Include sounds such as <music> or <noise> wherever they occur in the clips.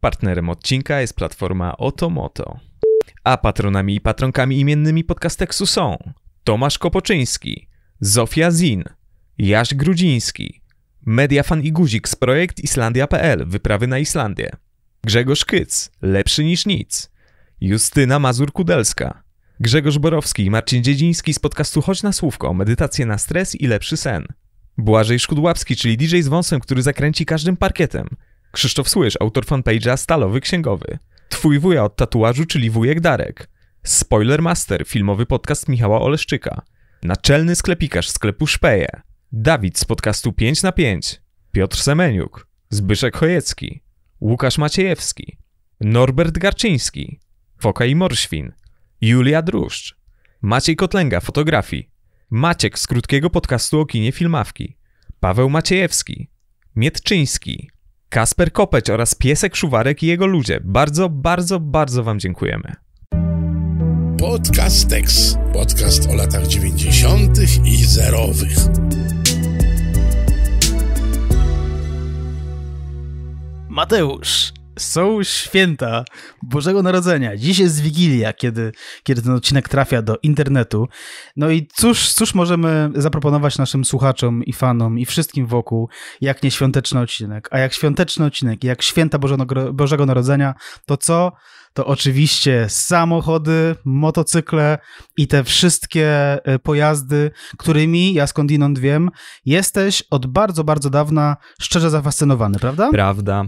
Partnerem odcinka jest platforma Otomoto. A patronami i patronkami imiennymi podcasteksu są Tomasz Kopoczyński, Zofia Zin, Jaś Grudziński, Mediafan i Guzik z projekt Islandia.pl Wyprawy na Islandię, Grzegorz Kyc, Lepszy niż nic, Justyna Mazur-Kudelska, Grzegorz Borowski i Marcin Dziedziński z podcastu Chodź na Słówko, medytacje na stres i lepszy sen. Błażej Szkudłapski, czyli DJ z wąsem, który zakręci każdym parkietem – Krzysztof Słysz, autor fanpage'a Stalowy Księgowy. Twój wuja od tatuażu, czyli wujek Darek. Spoiler Master, filmowy podcast Michała Oleszczyka. Naczelny sklepikarz sklepu Szpeje. Dawid z podcastu 5 na 5. Piotr Semeniuk. Zbyszek Chojecki. Łukasz Maciejewski. Norbert Garczyński. Foka i Morświn. Julia Druszcz. Maciej Kotlęga, fotografii. Maciek z krótkiego podcastu o kinie Filmawki. Paweł Maciejewski. Mietczyński. Kasper Kopeć oraz Piesek Szuwarek i jego ludzie. Bardzo, bardzo, bardzo Wam dziękujemy. Podcast Tex. Podcast o latach 90. i zerowych. Mateusz są święta Bożego Narodzenia. Dziś jest Wigilia, kiedy, kiedy ten odcinek trafia do internetu. No i cóż, cóż możemy zaproponować naszym słuchaczom i fanom i wszystkim wokół, jak nie świąteczny odcinek. A jak świąteczny odcinek, jak święta Bożego Narodzenia, to co? To oczywiście samochody, motocykle i te wszystkie e, pojazdy, którymi, ja skądinąd wiem, jesteś od bardzo, bardzo dawna szczerze zafascynowany, prawda? Prawda.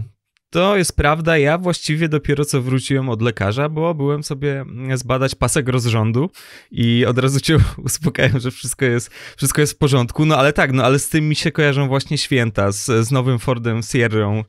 To jest prawda, ja właściwie dopiero co wróciłem od lekarza, bo byłem sobie mm, zbadać pasek rozrządu i od razu cię <laughs> uspokajam, że wszystko jest, wszystko jest w porządku. No ale tak, no ale z tym mi się kojarzą właśnie święta, z, z nowym Fordem Sierra e,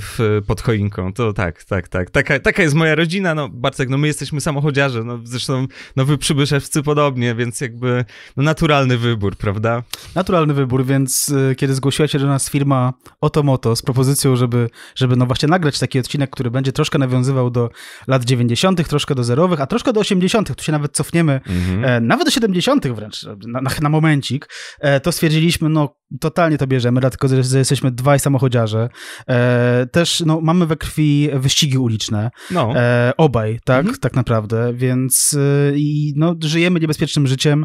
w, pod choinką. To tak, tak, tak. Taka, taka jest moja rodzina, no Bartek, no my jesteśmy samochodziarze, no zresztą no wy przybyszewcy podobnie, więc jakby no, naturalny wybór, prawda? Naturalny wybór, więc e, kiedy zgłosiła się do nas firma Otomoto z propozycją, żeby, żeby no no właśnie nagrać taki odcinek, który będzie troszkę nawiązywał do lat 90., troszkę do zerowych, a troszkę do 80., tu się nawet cofniemy, mhm. e, nawet do 70. wręcz, e, na, na, na momencik, e, to stwierdziliśmy, no totalnie to bierzemy, dlatego że jesteśmy dwaj samochodziarze. E, też no, mamy we krwi wyścigi uliczne. No. E, obaj, tak, mhm. tak naprawdę, więc e, i, no, żyjemy niebezpiecznym życiem,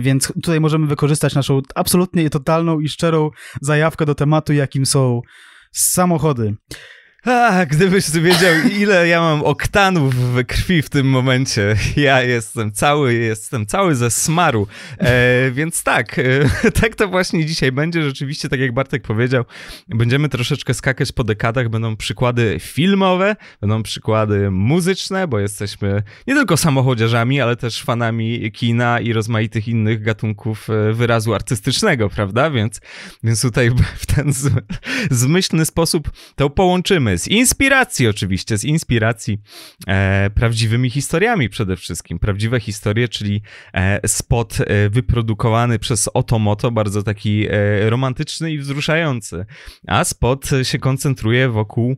więc tutaj możemy wykorzystać naszą absolutnie totalną i szczerą zajawkę do tematu, jakim są samochody. A, gdybyś ty wiedział, ile ja mam oktanów w krwi w tym momencie. Ja jestem cały, jestem cały ze smaru. E, więc tak, e, <laughs> tak to właśnie dzisiaj będzie. Rzeczywiście, tak jak Bartek powiedział, będziemy troszeczkę skakać po dekadach. Będą przykłady filmowe, będą przykłady muzyczne, bo jesteśmy nie tylko samochodziarzami, ale też fanami kina i rozmaitych innych gatunków e, wyrazu artystycznego, prawda? Więc, więc tutaj w ten zmyślny sposób to połączymy z inspiracji oczywiście, z inspiracji e, prawdziwymi historiami przede wszystkim. Prawdziwe historie, czyli e, spot e, wyprodukowany przez Otomoto, bardzo taki e, romantyczny i wzruszający. A spot się koncentruje wokół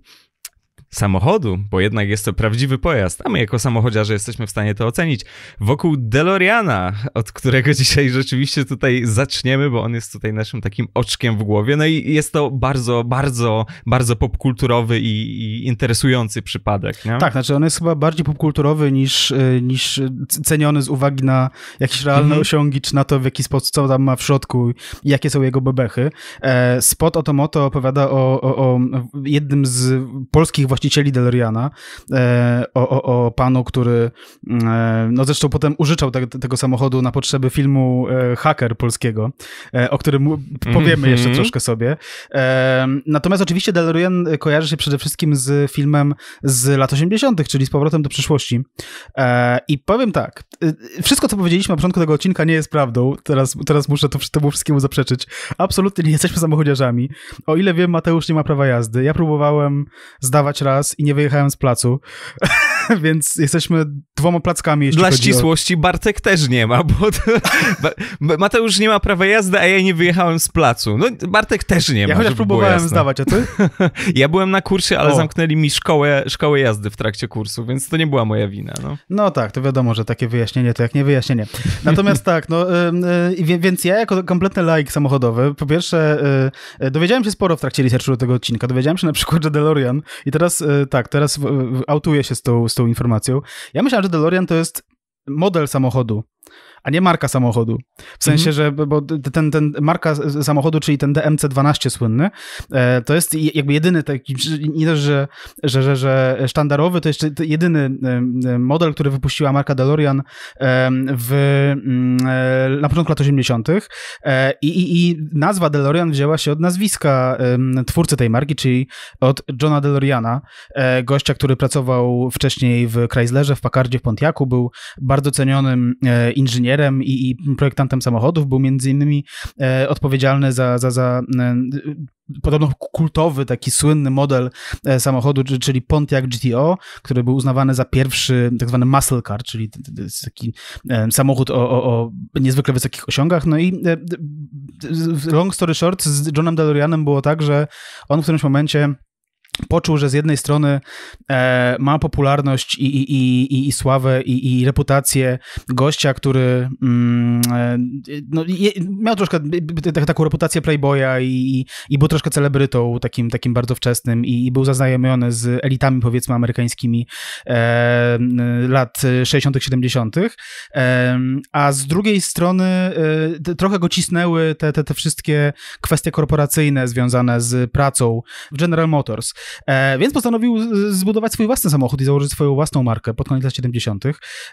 samochodu, bo jednak jest to prawdziwy pojazd, a my jako samochodziarze jesteśmy w stanie to ocenić, wokół DeLoreana, od którego <laughs> dzisiaj rzeczywiście tutaj zaczniemy, bo on jest tutaj naszym takim oczkiem w głowie. No i jest to bardzo, bardzo, bardzo popkulturowy i, i interesujący przypadek. Nie? Tak, znaczy on jest chyba bardziej popkulturowy niż, e, niż e, ceniony z uwagi na jakieś realne mhm. osiągi, czy na to, w jaki sposób, co tam ma w środku i jakie są jego bebechy. E, Spot Otomoto opowiada o, o, o jednym z polskich właścicieli właścicieli Deloriana, e, o, o, o panu, który mm, e, no zresztą potem użyczał te, tego samochodu na potrzeby filmu e, Hacker polskiego, o którym powiemy mm -hmm. jeszcze mhm. troszkę sobie. Natomiast oczywiście Delorian kojarzy się przede wszystkim z filmem z lat 80., czyli z powrotem do przyszłości. I powiem tak, y, wszystko co powiedzieliśmy na początku tego odcinka nie jest prawdą. Teraz, teraz muszę to temu wszystkiemu zaprzeczyć. Absolutnie nie jesteśmy samochodziarzami. O ile wiem, Mateusz nie ma prawa jazdy. Ja próbowałem zdawać raz i nie wyjechałem z placu. <laughs> więc jesteśmy dwoma plackami, jeśli Dla ścisłości o... Bartek też nie ma, bo to... <laughs> Mateusz nie ma prawa jazdy, a ja nie wyjechałem z placu. No, Bartek też nie ma, Ja chociaż próbowałem zdawać, a ty? <laughs> ja byłem na kursie, ale o. zamknęli mi szkołę, szkołę jazdy w trakcie kursu, więc to nie była moja wina. No. no tak, to wiadomo, że takie wyjaśnienie to jak nie wyjaśnienie. Natomiast tak, no, y, y, więc ja jako kompletny laik samochodowy, po pierwsze yy, dowiedziałem się sporo w trakcie researchu do tego odcinka. Dowiedziałem się na przykład, że DeLorean i teraz tak, teraz autuję się z tą, z z tą informacją. Ja myślałem, że DeLorean to jest model samochodu a nie marka samochodu. W sensie, mhm. że bo ten, ten marka samochodu, czyli ten DMC12 słynny, e, to jest jakby jedyny taki, nie też, że, że, że, że sztandarowy, to jeszcze jedyny model, który wypuściła marka DeLorean w, mm, e, na początku lat 80. E, I, i, I nazwa DeLorean wzięła się od nazwiska twórcy tej marki, czyli od Johna DeLoreana, gościa, który pracował wcześniej w Chryslerze, w Packardzie, w Pontiacu, był bardzo cenionym inżynierem, inżynierem i, i projektantem samochodów, był między innymi e, odpowiedzialny za, za, za e, podobno kultowy, taki słynny model e, samochodu, czyli Pontiac GTO, który był uznawany za pierwszy tak zwany muscle car, czyli taki e, samochód o, o, o niezwykle wysokich osiągach. No i e, long story short, z Johnem DeLoreanem było tak, że on w którymś momencie poczuł, że z jednej strony e, ma popularność i, i, i, i sławę i, i reputację gościa, który mm, e, no, je, miał troszkę taką reputację playboya i, i był troszkę celebrytą takim, takim bardzo wczesnym i, był zaznajomiony z elitami powiedzmy amerykańskimi e, lat 60 70 e, a z drugiej strony e, trochę go cisnęły te, te, te wszystkie kwestie korporacyjne związane z pracą w General Motors. E, więc postanowił zbudować swój własny samochód i założyć swoją własną markę pod koniec lat 70.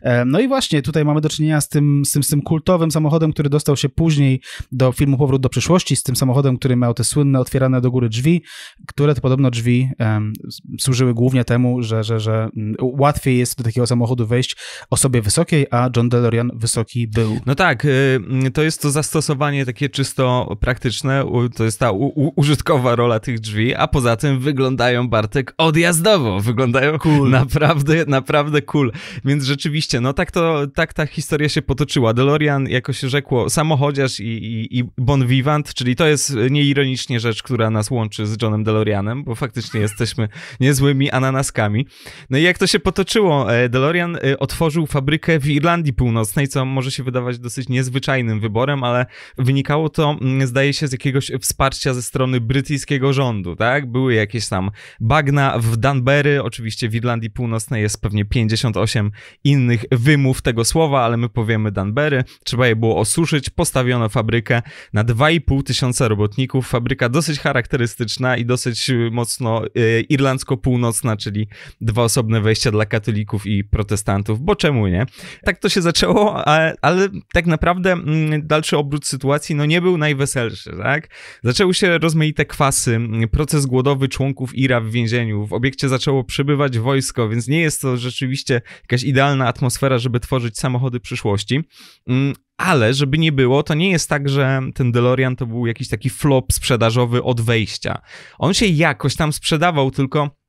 E, no i właśnie tutaj mamy do czynienia z tym, z, tym, z tym kultowym samochodem, który dostał się później do filmu Powrót do przyszłości, z tym samochodem, który miał te słynne otwierane do góry drzwi, które to podobno drzwi um, służyły głównie temu, że, że, że łatwiej jest do takiego samochodu wejść osobie wysokiej, a John DeLorean wysoki był. No tak, y, to jest to zastosowanie takie czysto praktyczne, to jest ta użytkowa rola tych drzwi, a poza tym wygląda wyglądają, Bartek, odjazdowo. Wyglądają cool. naprawdę, naprawdę cool. Więc rzeczywiście, no tak to, tak ta historia się potoczyła. DeLorean, jako się rzekło, samochodziarz i, i, i bon vivant, czyli to jest nieironicznie rzecz, która nas łączy z Johnem DeLoreanem, bo faktycznie jesteśmy niezłymi ananaskami. No i jak to się potoczyło? E, DeLorean e, otworzył fabrykę w Irlandii Północnej, co może się wydawać dosyć niezwyczajnym wyborem, ale wynikało to, mm, zdaje się, z jakiegoś wsparcia ze strony brytyjskiego rządu, tak? Były jakieś tam bagna. W Danbury, oczywiście w Irlandii Północnej, jest pewnie 58 innych wymów tego słowa, ale my powiemy Danbury. Trzeba je było osuszyć. Postawiono fabrykę na 2,5 tysiąca robotników. Fabryka dosyć charakterystyczna i dosyć y, mocno y, irlandzko-północna, czyli dwa osobne wejścia dla katolików i protestantów, bo czemu nie? Tak to się zaczęło, ale, ale tak naprawdę mm, dalszy obrót sytuacji no nie był najweselszy, tak? Zaczęły się rozmaite kwasy, mm, proces głodowy członków i Ira w więzieniu. W obiekcie zaczęło przybywać wojsko, więc nie jest to rzeczywiście jakaś idealna atmosfera, żeby tworzyć samochody przyszłości. Mm, ale żeby nie było, to nie jest tak, że ten DeLorean to był jakiś taki flop sprzedażowy od wejścia. On się jakoś tam sprzedawał, tylko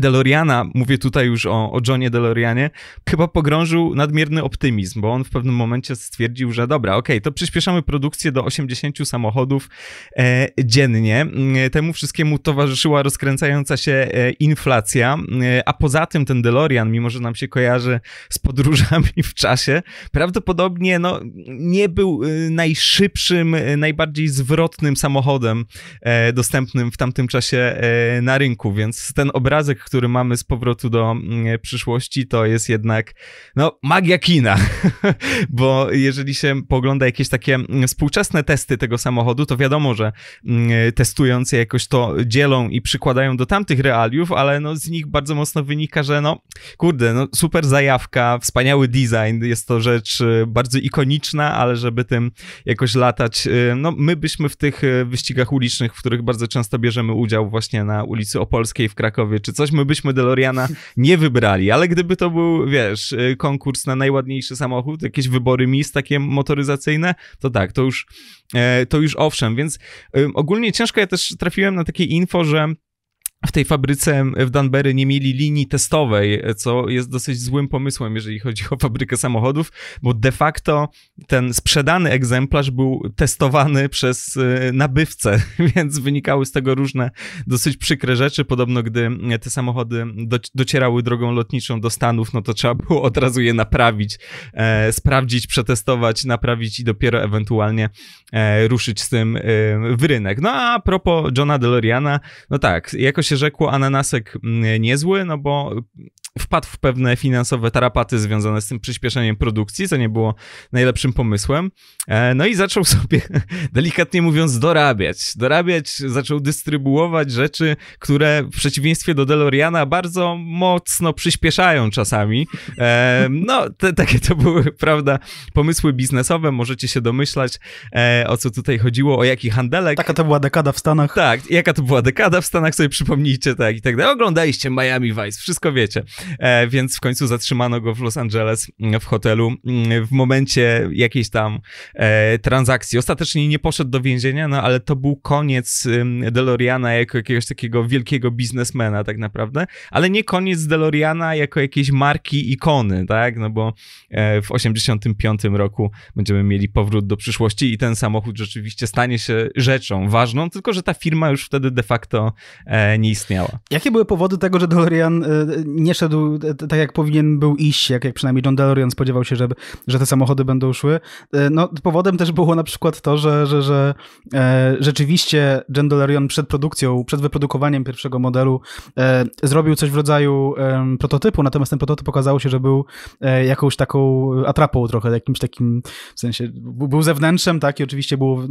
DeLoreana, mówię tutaj już o, o Johnie DeLoreanie, chyba pogrążył nadmierny optymizm, bo on w pewnym momencie stwierdził, że dobra, okej, okay, to przyspieszamy produkcję do 80 samochodów e, dziennie. E, temu wszystkiemu towarzyszyła rozkręcająca się e, inflacja, e, a poza tym ten DeLorean, mimo że nam się kojarzy z podróżami w czasie, prawdopodobnie no, nie był e, najszybszym, e, najbardziej zwrotnym samochodem dostępnym w tamtym czasie na rynku, więc ten obrazek który mamy z powrotu do mm, przyszłości, to jest jednak no, magia kina. <laughs> Bo jeżeli się pogląda jakieś takie mm, współczesne testy tego samochodu, to wiadomo, że mm, testujący jakoś to dzielą i przykładają do tamtych realiów, ale no, z nich bardzo mocno wynika, że no, kurde, no, super zajawka, wspaniały design, jest to rzecz y, bardzo ikoniczna, ale żeby tym jakoś latać, y, no, my byśmy w tych y, wyścigach ulicznych, w których bardzo często bierzemy udział właśnie na ulicy Opolskiej w Krakowie czy coś, coś my byśmy DeLoreana nie wybrali, ale gdyby to był, wiesz, y, konkurs na najładniejszy samochód, jakieś wybory mis takie motoryzacyjne, to tak, to już, e, to już owszem, więc y, ogólnie ciężko ja też trafiłem na takie info, że w tej fabryce w Danbury nie mieli linii testowej, co jest dosyć złym pomysłem, jeżeli chodzi o fabrykę samochodów, bo de facto ten sprzedany egzemplarz był testowany przez y, nabywcę, <laughs> więc wynikały z tego różne dosyć przykre rzeczy. Podobno, gdy te samochody docierały drogą lotniczą do Stanów, no to trzeba było od razu je naprawić, e, sprawdzić, przetestować, naprawić i dopiero ewentualnie e, ruszyć z tym e, w rynek. No a propos Johna DeLoreana, no tak, jako się rzekło ananasek mm, niezły, no bo wpadł w pewne finansowe tarapaty związane z tym przyspieszeniem produkcji, co nie było najlepszym pomysłem. E, no i zaczął <laughs> sobie, delikatnie mówiąc, dorabiać. Dorabiać, zaczął dystrybuować rzeczy, które w przeciwieństwie do DeLoreana bardzo mocno przyspieszają czasami. E, no, te, takie to były, prawda, pomysły biznesowe, możecie się domyślać, e, o co tutaj chodziło, o jaki handelek. Taka to była dekada w Stanach. Tak, jaka to była dekada w Stanach, sobie przypomnijcie, tak i tak dalej. Oglądaliście Miami Vice, wszystko wiecie. E, więc w końcu zatrzymano go w Los Angeles mm, w hotelu mm, w momencie jakiejś tam e, transakcji. Ostatecznie nie poszedł do więzienia, no ale to był koniec DeLoreana jako jakiegoś takiego wielkiego biznesmena tak naprawdę, ale nie koniec DeLoreana jako jakiejś marki ikony, tak, no bo e, w 85 roku będziemy mieli powrót do przyszłości i ten samochód rzeczywiście stanie się rzeczą ważną, tylko że ta firma już wtedy de facto nie istniała. Jakie były powody tego, że DeLorean nie szedł tak, jak powinien był iść, jak, jak przynajmniej John DeLorean spodziewał się, że, że te samochody będą szły. E, no, powodem też było na przykład to, że, że, że e, rzeczywiście John DeLorean przed produkcją, przed wyprodukowaniem pierwszego modelu e, zrobił coś w rodzaju e, prototypu, natomiast ten prototyp okazało się, że był e, jakąś taką atrapą trochę, jakimś takim, w sensie, był zewnętrzem, tak, i oczywiście było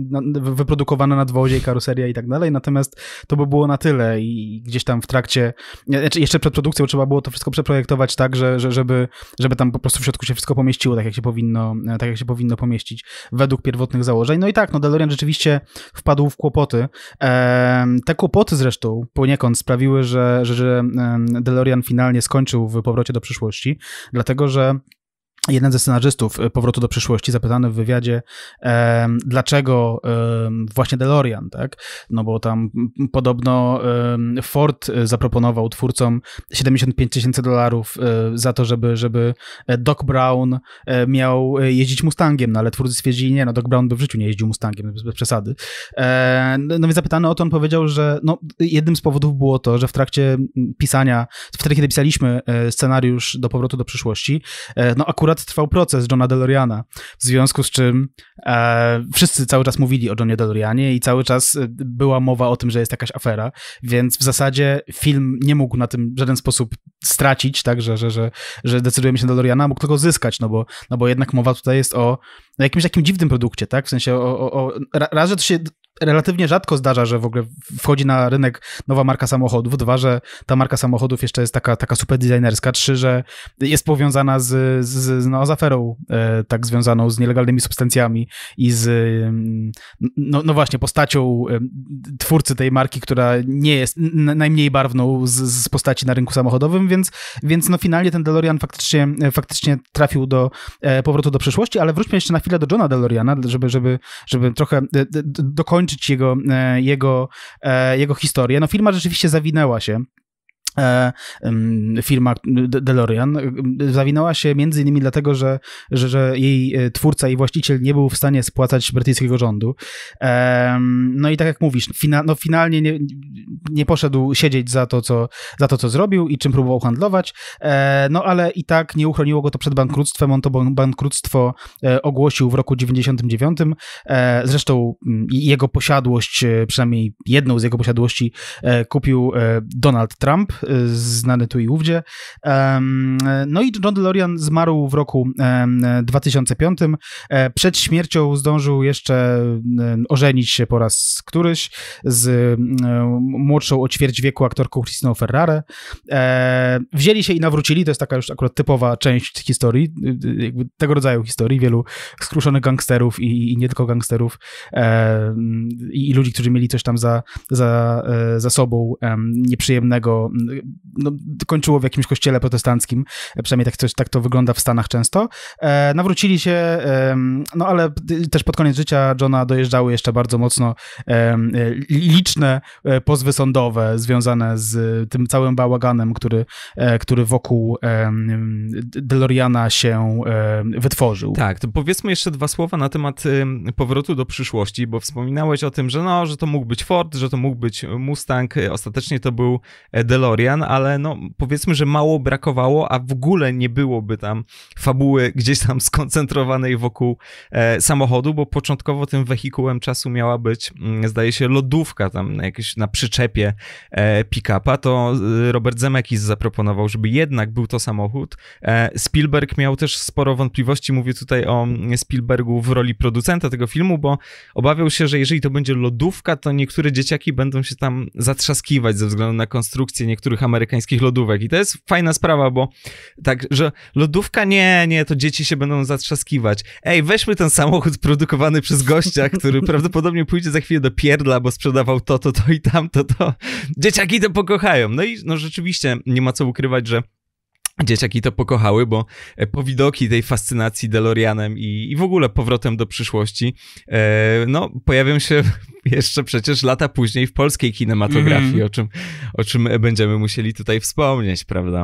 wyprodukowane na dworze i karoseria i tak dalej, natomiast to by było na tyle i gdzieś tam w trakcie, e, znaczy jeszcze przed produkcją trzeba było to wszystko przeprojektować tak, że, że, żeby, żeby tam po prostu w środku się wszystko pomieściło, tak jak się powinno, e, tak jak się powinno pomieścić według pierwotnych założeń. No i tak, no DeLorean rzeczywiście wpadł w kłopoty. Te kłopoty zresztą poniekąd sprawiły, że, że, że DeLorean finalnie skończył w powrocie do przyszłości, dlatego że Jeden ze scenarzystów e, Powrotu do przyszłości zapytany w wywiadzie, e, dlaczego e, właśnie DeLorean, tak? No bo tam podobno e, Ford zaproponował twórcom 75 tysięcy dolarów e, za to, żeby, żeby e, Doc Brown miał jeździć Mustangiem, no ale twórcy stwierdzili, nie, no Doc Brown by w życiu nie jeździł Mustangiem, bez, bez przesady. No, no więc zapytany o to, on powiedział, że no, jednym z powodów było to, że w trakcie pisania, wtedy kiedy pisaliśmy scenariusz do Powrotu do przyszłości, no akurat lat trwał proces Johna DeLoreana, w związku z czym e, wszyscy cały czas mówili o Johnie DeLoreanie i cały czas e, była mowa o tym, że jest jakaś afera, więc w zasadzie film nie mógł na tym w żaden sposób stracić, tak, że, że, że, że decydujemy się na DeLoreana, mógł tylko zyskać, no bo, no bo jednak mowa tutaj jest o no jakimś takim dziwnym produkcie, tak, w sensie o, o, o raz, że to się relatywnie rzadko zdarza, że w ogóle wchodzi na rynek nowa marka samochodów. Dwa, że ta marka samochodów jeszcze jest taka, taka super designerska. Trzy, że jest powiązana z, z, no, z aferą e, tak związaną z nielegalnymi substancjami i z mm, no, no właśnie postacią e, twórcy tej marki, która nie jest najmniej barwną z, z postaci na rynku samochodowym, więc, więc no finalnie ten DeLorean faktycznie, e, faktycznie trafił do e, powrotu do przeszłości, ale wróćmy jeszcze na chwilę do Johna DeLoreana, żeby, żeby, żeby trochę e, dokończyć zakończyć jego, e, jego, e, jego historię. No firma rzeczywiście zawinęła się E, firma DeLorean e, zawinęła się między innymi dlatego, że, że, że, jej e, twórca i właściciel nie był w stanie spłacać brytyjskiego rządu. No i tak jak mówisz, fina, no finalnie nie, nie, poszedł siedzieć za to, co, za to, co zrobił i czym próbował handlować, no ale i tak nie uchroniło go to przed bankructwem. On to bankructwo ogłosił w roku 99. Zresztą jego posiadłość, przynajmniej jedną z jego posiadłości kupił Donald Trump znany tu i ówdzie. No i John DeLorean zmarł w roku 2005. E, przed śmiercią zdążył jeszcze ożenić się po raz któryś z młodszą o ćwierć wieku aktorką Christiną Ferrare. E, wzięli się i nawrócili, to jest taka już akurat typowa część historii, y, y, tego rodzaju historii, wielu skruszonych gangsterów i, i nie tylko gangsterów i, i ludzi, którzy mieli coś tam za, za, e, za sobą nieprzyjemnego, no, kończyło w jakimś kościele protestanckim, e, przynajmniej tak, coś, tak to wygląda w Stanach często. E, nawrócili się, e, no ale też pod koniec życia Johna dojeżdżały jeszcze bardzo mocno e, liczne pozwy sądowe związane z tym całym bałaganem, który, e, który wokół DeLoreana się wytworzył. Tak, to powiedzmy jeszcze dwa słowa na temat powrotu do przyszłości, bo wspominałeś o tym, że no, że to mógł być Ford, że to mógł być Mustang, e, ostatecznie to był DeLorean, Mandalorian, ale no powiedzmy, że mało brakowało, a w ogóle nie byłoby tam fabuły gdzieś tam skoncentrowanej wokół e, samochodu, bo początkowo tym wehikułem czasu miała być, mm, zdaje się, lodówka tam na, jakieś, na przyczepie e, pick-upa, to e, Robert Zemeckis zaproponował, żeby jednak był to samochód. E, Spielberg miał też sporo wątpliwości, mówię tutaj o mm, Spielbergu w roli producenta tego filmu, bo obawiał się, że jeżeli to będzie lodówka, to niektóre dzieciaki będą się tam zatrzaskiwać ze względu na konstrukcję niektórych niektórych amerykańskich lodówek. I to jest fajna sprawa, bo tak, że lodówka nie, nie, to dzieci się będą zatrzaskiwać. Ej, weźmy ten samochód produkowany przez gościa, który <laughs> prawdopodobnie pójdzie za chwilę do pierdla, bo sprzedawał to, to, to i tamto, to. Dzieciaki to pokochają. No i no rzeczywiście nie ma co ukrywać, że Dzieciaki to pokochały, bo e, powidoki tej fascynacji DeLoreanem i, i w ogóle powrotem do przyszłości, e, no, pojawią się jeszcze przecież lata później w polskiej kinematografii, mm -hmm. o, czym, o czym będziemy musieli tutaj wspomnieć, prawda?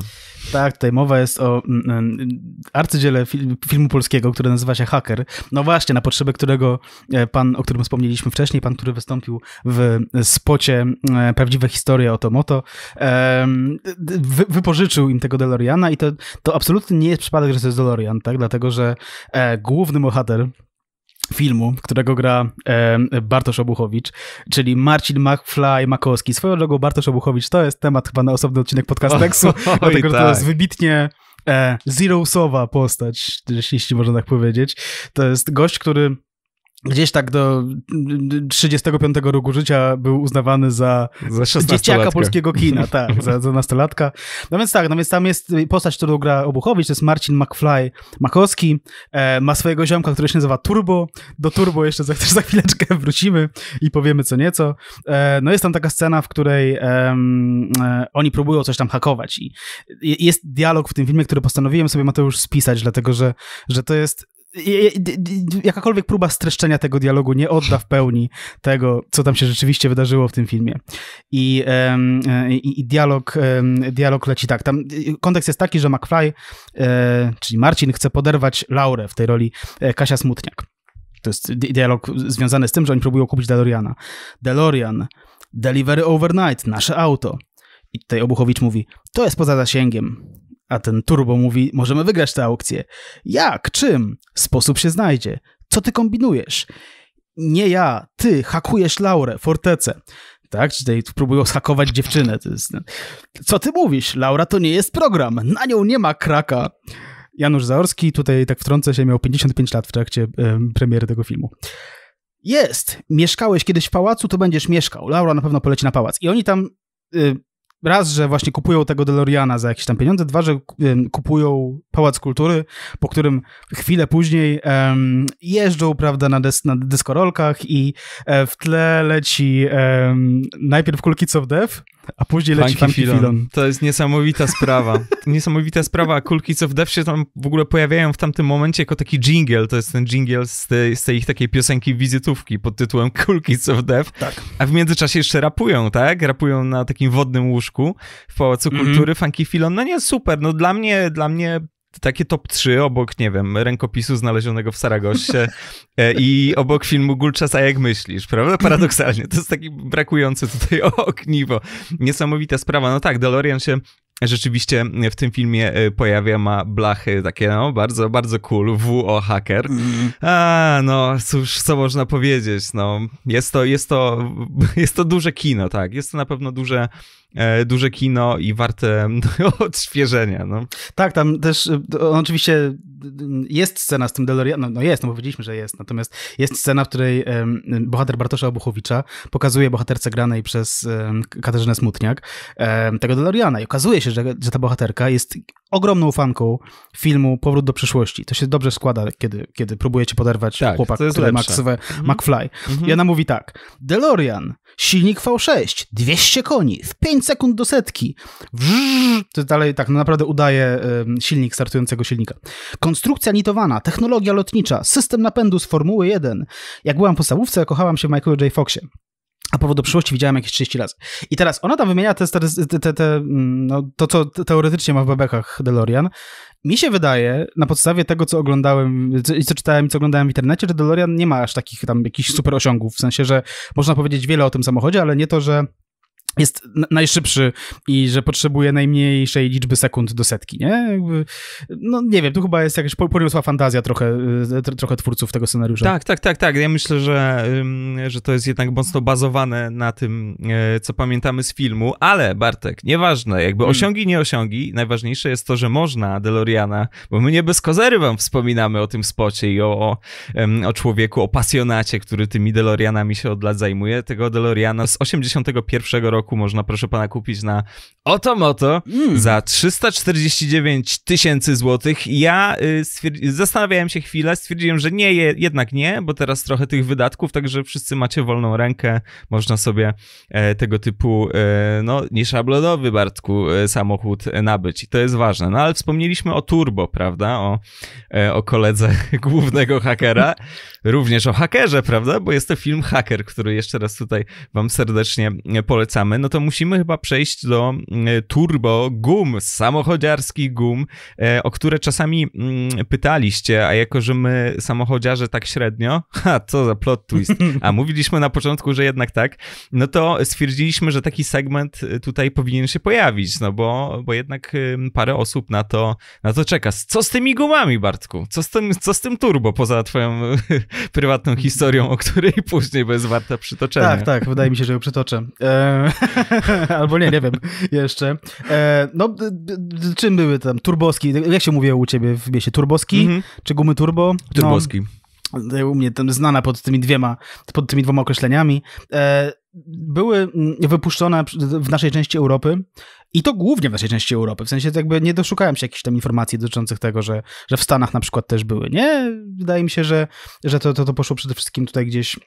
Tak, tutaj mowa jest o mm, mm, arcydziele filmu polskiego, który nazywa się Hacker. No właśnie, na potrzeby którego e, pan, o którym wspomnieliśmy wcześniej, pan, który wystąpił w spocie e, Prawdziwe historie o Tomoto, wypożyczył im tego DeLoreana i to, to absolutnie nie jest przypadek, że to jest DeLorean, tak? Dlatego, że e, główny bohater filmu, którego gra e, Bartosz Obuchowicz, czyli Marcin McFly Makowski. Swoją drogą Bartosz Obuchowicz to jest temat chyba na osobny odcinek podcastu Tekstu, <laughs> oh, dlatego że tak. to jest wybitnie e, zero-sowa postać, jeśli można tak powiedzieć. To jest gość, który gdzieś tak do 35 roku życia był uznawany za, za dzieciaka polskiego kina, tak, <laughs> za, za nastolatka. No więc tak, no więc tam jest postać, którą gra Obuchowicz, to jest Marcin McFly Makowski, e, ma swojego ziomka, który się nazywa Turbo, do Turbo jeszcze za, <laughs> za chwileczkę wrócimy i powiemy co nieco. E, no jest tam taka scena, w której e, oni próbują coś tam hakować i jest dialog w tym filmie, który postanowiłem sobie Mateusz spisać, dlatego że, że to jest jakakolwiek próba streszczenia tego dialogu nie odda w pełni tego, co tam się rzeczywiście wydarzyło w tym filmie. I, e, i, i dialog, dialog leci tak. Tam y, kontekst jest taki, że McFly, e, czyli Marcin, chce poderwać Laurę w tej roli e, Kasia Smutniak. To jest dialog związany z tym, że oni próbują kupić Deloriana. Delorian, Delivery Overnight, nasze auto. I tutaj Obuchowicz mówi, to jest poza zasięgiem. A ten turbo mówi, możemy wygrać tę aukcję. Jak? Czym? Sposób się znajdzie. Co ty kombinujesz? Nie ja, ty hakujesz Laurę, fortecę. Tak, tutaj próbują schakować dziewczynę. Jest... Co ty mówisz? Laura to nie jest program. Na nią nie ma kraka. Janusz Zaorski tutaj tak wtrącę się, miał 55 lat w trakcie y, premiery tego filmu. Jest! Mieszkałeś kiedyś w pałacu, to będziesz mieszkał. Laura na pewno poleci na pałac. I oni tam y, raz, że właśnie kupują tego DeLoreana za jakieś tam pieniądze, dwa, że kupują Pałac Kultury, po którym chwilę później um, jeżdżą, prawda, na, dys na dyskorolkach i e, w tle leci najpierw Cool Kids of Death, a później leci Funky, Funky Filon. To jest niesamowita sprawa. <laughs> niesamowita sprawa. Cool Kids of Death się tam w ogóle pojawiają w tamtym momencie jako taki jingle. To jest ten jingle z tej, z tej ich takiej piosenki wizytówki pod tytułem Cool Kids of Death. Tak. A w międzyczasie jeszcze rapują, tak? Rapują na takim wodnym łóżku Pruszku, w Pałacu mm -hmm. Kultury, Funky Filon. No nie, super, no dla mnie, dla mnie takie top 3 obok, nie wiem, rękopisu znalezionego w Saragoście e, i obok filmu a Jak myślisz, prawda? Paradoksalnie, to jest taki brakujące tutaj <laughs> ogniwo. Niesamowita sprawa. No tak, DeLorean się rzeczywiście w tym filmie e, pojawia, ma blachy takie, no, bardzo, bardzo cool, WO hacker. Mhm. A, no, cóż, co można powiedzieć, no, jest to, jest to, <laughs> jest to duże kino, tak, jest to na pewno duże E, duże kino i warte no, <laughs> odświeżenia. No. Tak, tam też y, on oczywiście y, y, jest scena z tym DeLoreanem, no, no jest, no powiedzieliśmy, że jest, natomiast jest scena, w której um, bohater Bartosza Obuchowicza pokazuje bohaterce granej przez um, Katarzynę Smutniak um, tego DeLoreana i okazuje się, że, że ta bohaterka jest ogromną fanką filmu Powrót do przyszłości. To się dobrze składa, kiedy, kiedy próbujecie poderwać tak, chłopak, który ma ksywę mhm. McFly. Mhm. I ona mówi tak, DeLorean, silnik V6, 200 koni, w 5 5 sekund do setki. Wrz, to dalej tak no naprawdę udaje silnik startującego silnika. Konstrukcja nitowana, technologia lotnicza, system napędu z Formuły 1. Jak byłam po stałówce, kochałam się w Michael J. Foxie. A powód do przyszłości widziałem jakieś 30 razy. I teraz ona tam wymienia te, te, te, te mm, no, to, co teoretycznie ma w bebekach DeLorean. Mi się wydaje, na podstawie tego, co oglądałem i co czytałem i co oglądałem w internecie, że DeLorean nie ma aż takich tam jakichś super osiągów. W sensie, że można powiedzieć wiele o tym samochodzie, ale nie to, że jest najszybszy i że potrzebuje najmniejszej liczby sekund do setki, nie? Jakby, no nie wiem, tu chyba jest jakaś poniosła fantazja trochę, y, trochę twórców tego scenariusza. Tak, tak, tak, tak. Ja myślę, że, że to jest jednak mocno bazowane na tym, e, co pamiętamy z filmu, ale Bartek, nieważne, jakby hmm. osiągi, nie osiągi, najważniejsze jest to, że można Deloriana, bo my nie bez kozery wam wspominamy o tym spocie i o, o, człowieku, o pasjonacie, który tymi DeLorianami się od lat zajmuje, tego Deloriana z 81 roku roku można, proszę pana, kupić na oto moto mm. za 349 tysięcy złotych. Ja y, zastanawiałem się chwilę, stwierdziłem, że nie, je, jednak nie, bo teraz trochę tych wydatków, także wszyscy macie wolną rękę, można sobie e, tego typu, e, no, nieszablonowy, Bartku, e, samochód nabyć i to jest ważne. No, ale wspomnieliśmy o Turbo, prawda, o, e, o koledze <laughs> głównego hakera, również o hakerze, prawda, bo jest to film Haker, który jeszcze raz tutaj wam serdecznie polecamy mamy, no to musimy chyba przejść do mm, turbo gum, samochodziarskich gum, e, o które czasami mm, pytaliście, a jako, że my samochodziarze tak średnio, <laughs> ha, co za plot twist, a <laughs> mówiliśmy na początku, że jednak tak, no to stwierdziliśmy, że taki segment e, tutaj powinien się pojawić, no bo, bo jednak parę osób na to, na to czeka. Co z tymi gumami, Bartku? Co z tym, co z tym turbo, poza twoją <laughs> prywatną historią, o której później bez warta przytoczenia? Tak, tak, wydaje mi się, że ją przytoczę. E, <laughs> Albo nie, nie wiem jeszcze. E, no, czym były tam? Turboski. Jak się mówiło u ciebie w mieście? Turboski? Mm -hmm. Czy gumy turbo? No, Turboski. No, u mnie tam znana pod tymi dwiema, pod tymi dwoma określeniami. E, były mm, wypuszczone w naszej części Europy i to głównie w naszej części Europy. W sensie jakby nie doszukałem się jakichś tam informacji dotyczących tego, że, że w Stanach na przykład też były. Nie, wydaje mi się, że, że to, to, to poszło przede wszystkim tutaj gdzieś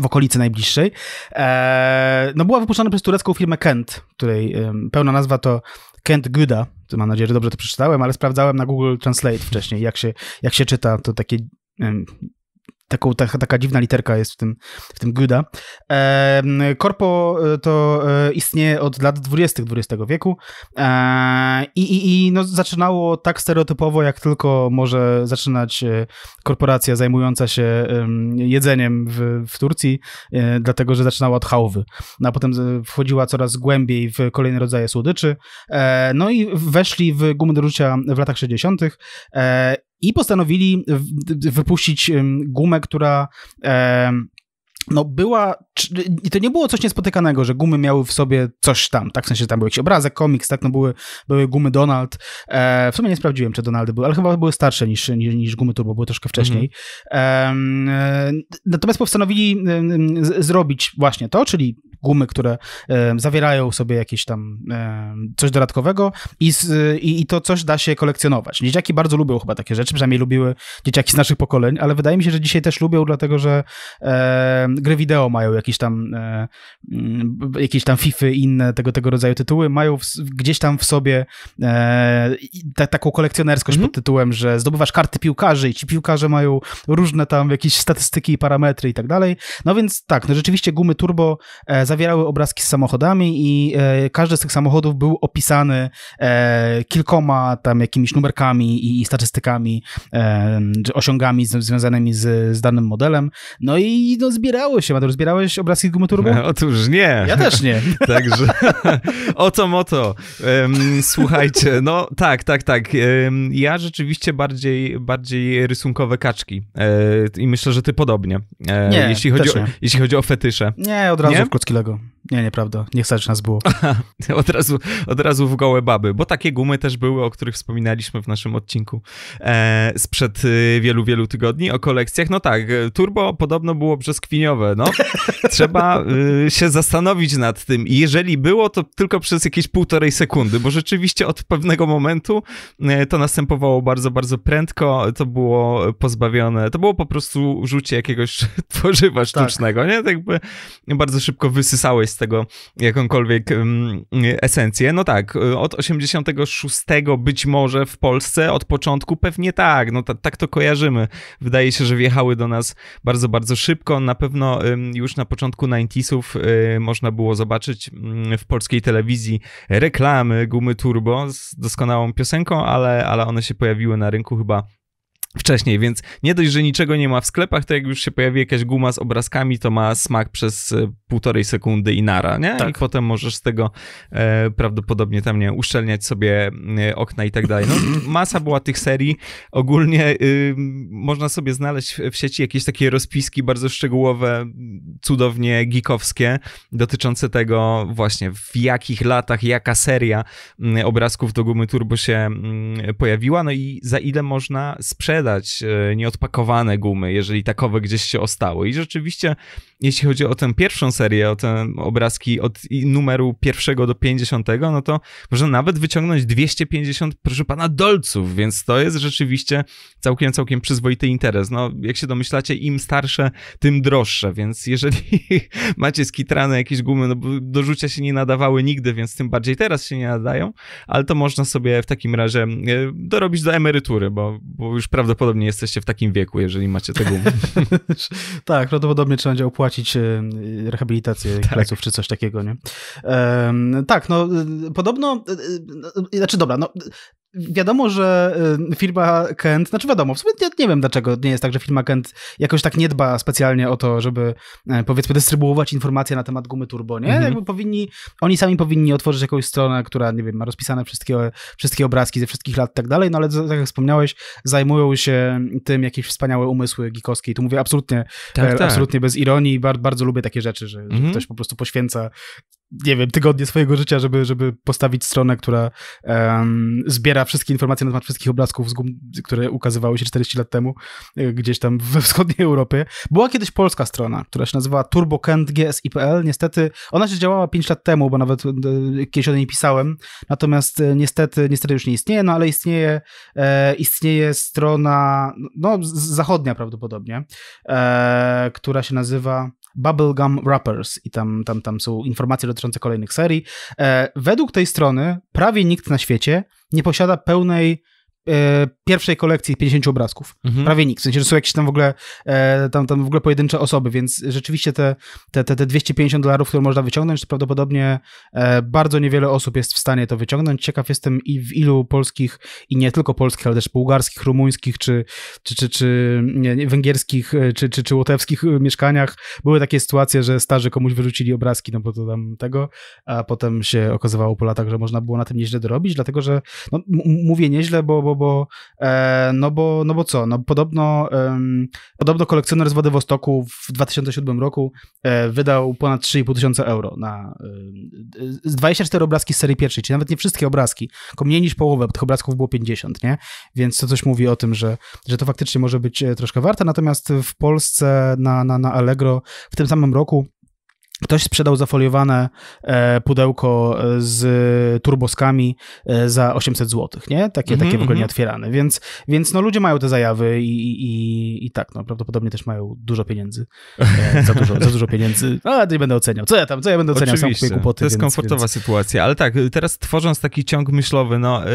w okolicy najbliższej. E, no była wypuszczona przez turecką firmę Kent, której pełna nazwa to Kent Guda. Mam nadzieję, że dobrze to przeczytałem, ale sprawdzałem na Google Translate wcześniej, jak się, jak się czyta to takie Taką, ta, taka dziwna literka jest w tym, w tym Guda. Korpo e, to e, istnieje od lat 20. XX wieku e, i, i, i no, zaczynało tak stereotypowo, jak tylko może zaczynać korporacja zajmująca się jedzeniem w, w Turcji, dlatego że zaczynała od hałwy no, a potem wchodziła coraz głębiej w kolejne rodzaje słodyczy. No i weszli w gumę do rzucia w latach 60 i postanowili wypuścić gumę, która no była, i to nie było coś niespotykanego, że gumy miały w sobie coś tam, tak, w sensie tam był jakiś obrazek, komiks, tak, no były, były gumy Donald, e, w sumie nie sprawdziłem, czy Donaldy były, ale chyba były starsze niż, niż, niż gumy Turbo, były troszkę wcześniej. Mm -hmm. e, natomiast postanowili zrobić właśnie to, czyli gumy, które e, zawierają sobie jakieś tam e, coś dodatkowego i, i, i to coś da się kolekcjonować. Dzieciaki bardzo lubią chyba takie rzeczy, przynajmniej lubiły dzieciaki z naszych pokoleń, ale wydaje mi się, że dzisiaj też lubią, dlatego że e, gry wideo mają jakieś tam mm, jakieś tam Fify i inne tego, tego rodzaju tytuły, mają w, gdzieś tam w sobie ta, taką kolekcjonerskość mm -hmm. pod tytułem, że zdobywasz karty piłkarzy i ci piłkarze mają różne tam jakieś statystyki i parametry i tak dalej. No więc tak, no rzeczywiście gumy turbo e, zawierały obrazki z samochodami i e, każdy z tych samochodów był opisany e, kilkoma tam jakimiś numerkami i, i statystykami, e, osiągami z, związanymi z, z, danym modelem. No i no, zbierały się. Mateusz, zbierałeś obrazki gumy turbo? <laughs> otóż nie. Ja też nie. <laughs> Także <laughs> oto moto. Um, słuchajcie, no tak, tak, tak. Um, ja rzeczywiście bardziej, bardziej rysunkowe kaczki i myślę, że ty podobnie. nie, jeśli chodzi, o, jeśli chodzi o fetysze. Nie, od razu nie? w logo Nie, nieprawda. Nie chcę, nas było. <laughs> od, razu, od razu w gołe baby, bo takie gumy też były, o których wspominaliśmy w naszym odcinku e, sprzed e, wielu, wielu tygodni o kolekcjach. No tak, turbo podobno było brzoskwiniowe. No, <laughs> trzeba y, się zastanowić nad tym. I jeżeli było, to tylko przez jakieś półtorej sekundy, bo rzeczywiście od pewnego momentu e, to następowało bardzo, bardzo prędko. To było pozbawione, to było po prostu rzucie jakiegoś <laughs> tworzywa tak. sztucznego, tak. nie? Tak jakby bardzo szybko wysysałeś tego jakąkolwiek esencję. No tak, y, od 86 być może w Polsce, od początku pewnie tak, no tak to kojarzymy. Wydaje się, że wjechały do nas bardzo, bardzo szybko. Na pewno już na początku 90sów y, można było zobaczyć mm, w polskiej telewizji reklamy gumy turbo z doskonałą piosenką, ale, ale one się pojawiły na rynku chyba wcześniej, więc nie dość, że niczego nie ma w sklepach, to jak już się pojawi jakaś guma z obrazkami, to ma smak przez e, półtorej sekundy i nara, nie? Tak. I potem możesz z tego e, prawdopodobnie tam, nie uszczelniać sobie e, okna i tak dalej. No, <clears throat> masa była tych serii. Ogólnie y, można sobie znaleźć w sieci jakieś takie rozpiski bardzo szczegółowe, cudownie geekowskie, dotyczące tego właśnie w jakich latach, jaka seria mm, obrazków do gumy turbo się mm, pojawiła, no i za ile można sprzedać sprzedać e, nieodpakowane gumy, jeżeli takowe gdzieś się ostały. I rzeczywiście, jeśli chodzi o tę pierwszą serię, o te obrazki od numeru pierwszego do pięćdziesiątego, no to można nawet wyciągnąć 250, proszę pana, dolców, więc to jest rzeczywiście całkiem, całkiem przyzwoity interes. No, jak się domyślacie, im starsze, tym droższe, więc jeżeli <laughs> macie skitrane jakieś gumy, no do rzucia się nie nadawały nigdy, więc tym bardziej teraz się nie nadają, ale to można sobie w takim razie e, dorobić do emerytury, bo, bo już prawdopodobnie prawdopodobnie jesteście w takim wieku, jeżeli macie tego. <laughs> tak, prawdopodobnie trzeba będzie opłacić e, rehabilitację tak. pleców czy coś takiego, nie? Um, tak, no podobno, e, e, znaczy dobra, no wiadomo, że y, firma Kent, znaczy wiadomo, w sumie nie, nie, wiem dlaczego nie jest tak, że firma Kent jakoś tak nie dba specjalnie o to, żeby e, powiedzmy dystrybuować informacje na temat gumy turbo, nie? Mhm. Jakby powinni, oni sami powinni otworzyć jakąś stronę, która, nie wiem, ma rozpisane wszystkie, wszystkie obrazki ze wszystkich lat i tak dalej, no ale tak jak wspomniałeś, zajmują się tym jakieś wspaniałe umysły geekowskie i tu mówię absolutnie, tak, e, tak. absolutnie bez ironii, bardzo lubię takie rzeczy, że, mhm. że ktoś po prostu poświęca nie wiem, tygodnie swojego życia, żeby, żeby postawić stronę, która um, zbiera wszystkie informacje na temat wszystkich obrazków, gum, które ukazywały się 40 lat temu e, gdzieś tam we <laughs> wschodniej Europie. Była kiedyś polska strona, która się nazywała turbokent.gsi.pl. Niestety, ona się działała 5 lat temu, bo nawet e, kiedyś o niej pisałem, natomiast e, niestety, niestety już nie istnieje, no ale istnieje, e, istnieje strona, no zachodnia prawdopodobnie, e, która się nazywa Bubblegum Rappers i tam, tam, tam są informacje dotyczące kolejnych serii. E, według tej strony prawie nikt na świecie nie posiada pełnej E, pierwszej kolekcji 50 obrazków. Mhm. Prawie nikt. W sensie, że są jakieś tam w ogóle e, tam, tam w ogóle pojedyncze osoby, więc rzeczywiście te, te, te, 250 dolarów, które można wyciągnąć, to prawdopodobnie e, bardzo niewiele osób jest w stanie to wyciągnąć. Ciekaw jestem i w ilu polskich i nie tylko polskich, ale też bułgarskich, rumuńskich, czy, czy, czy, czy nie, nie, węgierskich, czy, czy, czy łotewskich mieszkaniach były takie sytuacje, że starzy komuś wyrzucili obrazki, no bo to tam tego, a potem się okazywało po latach, że można było na tym nieźle dorobić, dlatego, że no, mówię nieźle, bo, bo bo, e, no bo, no bo co, no podobno, podobno kolekcjoner z wostoku w 2007 roku e, wydał ponad 3,5 tysiąca euro na 24 e, obrazki z serii pierwszej, czyli nawet nie wszystkie obrazki, tylko mniej niż połowę, bo tych obrazków było 50, nie? Więc to coś mówi o tym, że, że to faktycznie może być troszkę warte, natomiast w Polsce na, na, na Allegro w tym samym roku Ktoś sprzedał zafoliowane e, pudełko e, z turboskami e, za 800 zł, nie? Takie, mm -hmm, takie w ogóle mm nieotwierane. Więc, więc no, ludzie mają te zajawy i, i, i tak, no, prawdopodobnie też mają dużo pieniędzy. za, dużo, za dużo pieniędzy. No, a, nie będę oceniał. Co ja tam, co ja będę oceniał? Oczywiście. Sam to jest więc, komfortowa więc... sytuacja. Ale tak, teraz tworząc taki ciąg myślowy, no, yy,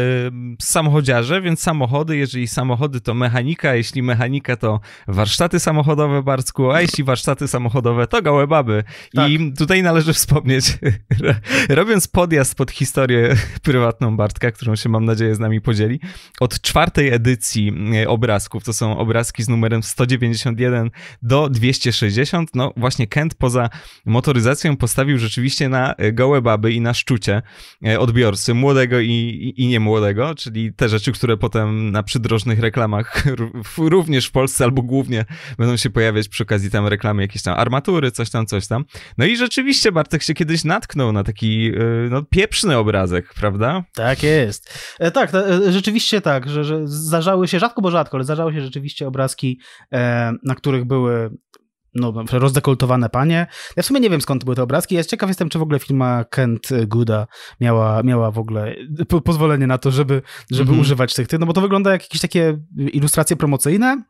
samochodziarze, więc samochody, jeżeli samochody to mechanika, jeśli mechanika to warsztaty samochodowe, Barsku, a jeśli warsztaty samochodowe to gałe baby. Tak. I i tutaj należy wspomnieć, <laughs> robiąc podjazd pod historię prywatną Bartka, którą się mam nadzieję z nami podzieli, od czwartej edycji e, obrazków, to są obrazki z numerem 191 do 260, no właśnie Kent poza motoryzacją postawił rzeczywiście na e, gołe baby i na szczucie e, odbiorcy, młodego i, i, i niemłodego, czyli te rzeczy, które potem na przydrożnych reklamach <laughs> również w Polsce albo głównie będą się pojawiać przy okazji tam reklamy jakieś tam armatury, coś tam, coś tam. No no i rzeczywiście Bartek się kiedyś natknął na taki e, no, pieprzny obrazek, prawda? Tak jest. E, tak, e, rzeczywiście tak, że, że zdarzały się, rzadko bo rzadko, ale zdarzały się rzeczywiście obrazki, na których były no, rozdekoltowane panie. Ja w sumie nie wiem skąd były te obrazki. Ja ciekaw jestem, czy w ogóle firma Kent Gooda miała, miała w ogóle pozwolenie na to, żeby, żeby mm -hmm. używać tych, tych, no bo to wygląda jak jakieś takie ilustracje promocyjne,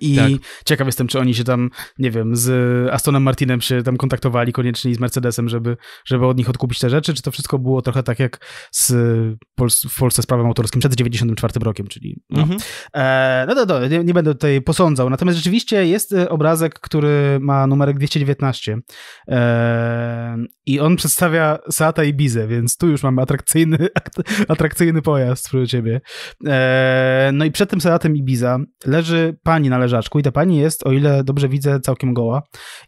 i tak. ciekaw jestem, czy oni się tam, nie wiem, z Astonem Martinem się tam kontaktowali koniecznie i z Mercedesem, żeby, żeby od nich odkupić te rzeczy, czy to wszystko było trochę tak jak z Pol w Polsce z prawem autorskim przed 94 rokiem, czyli no. Mhm. E, no nie, nie, będę tutaj posądzał. Natomiast rzeczywiście jest e, obrazek, który ma numerek 219 e, i on przedstawia Sata i Bizę, więc tu już mamy atrakcyjny, <laughs> atrakcyjny pojazd przy ciebie. E, no i przed tym Seatem i Biza leży pani należy leżaczku i ta pani jest, o ile dobrze widzę, całkiem goła.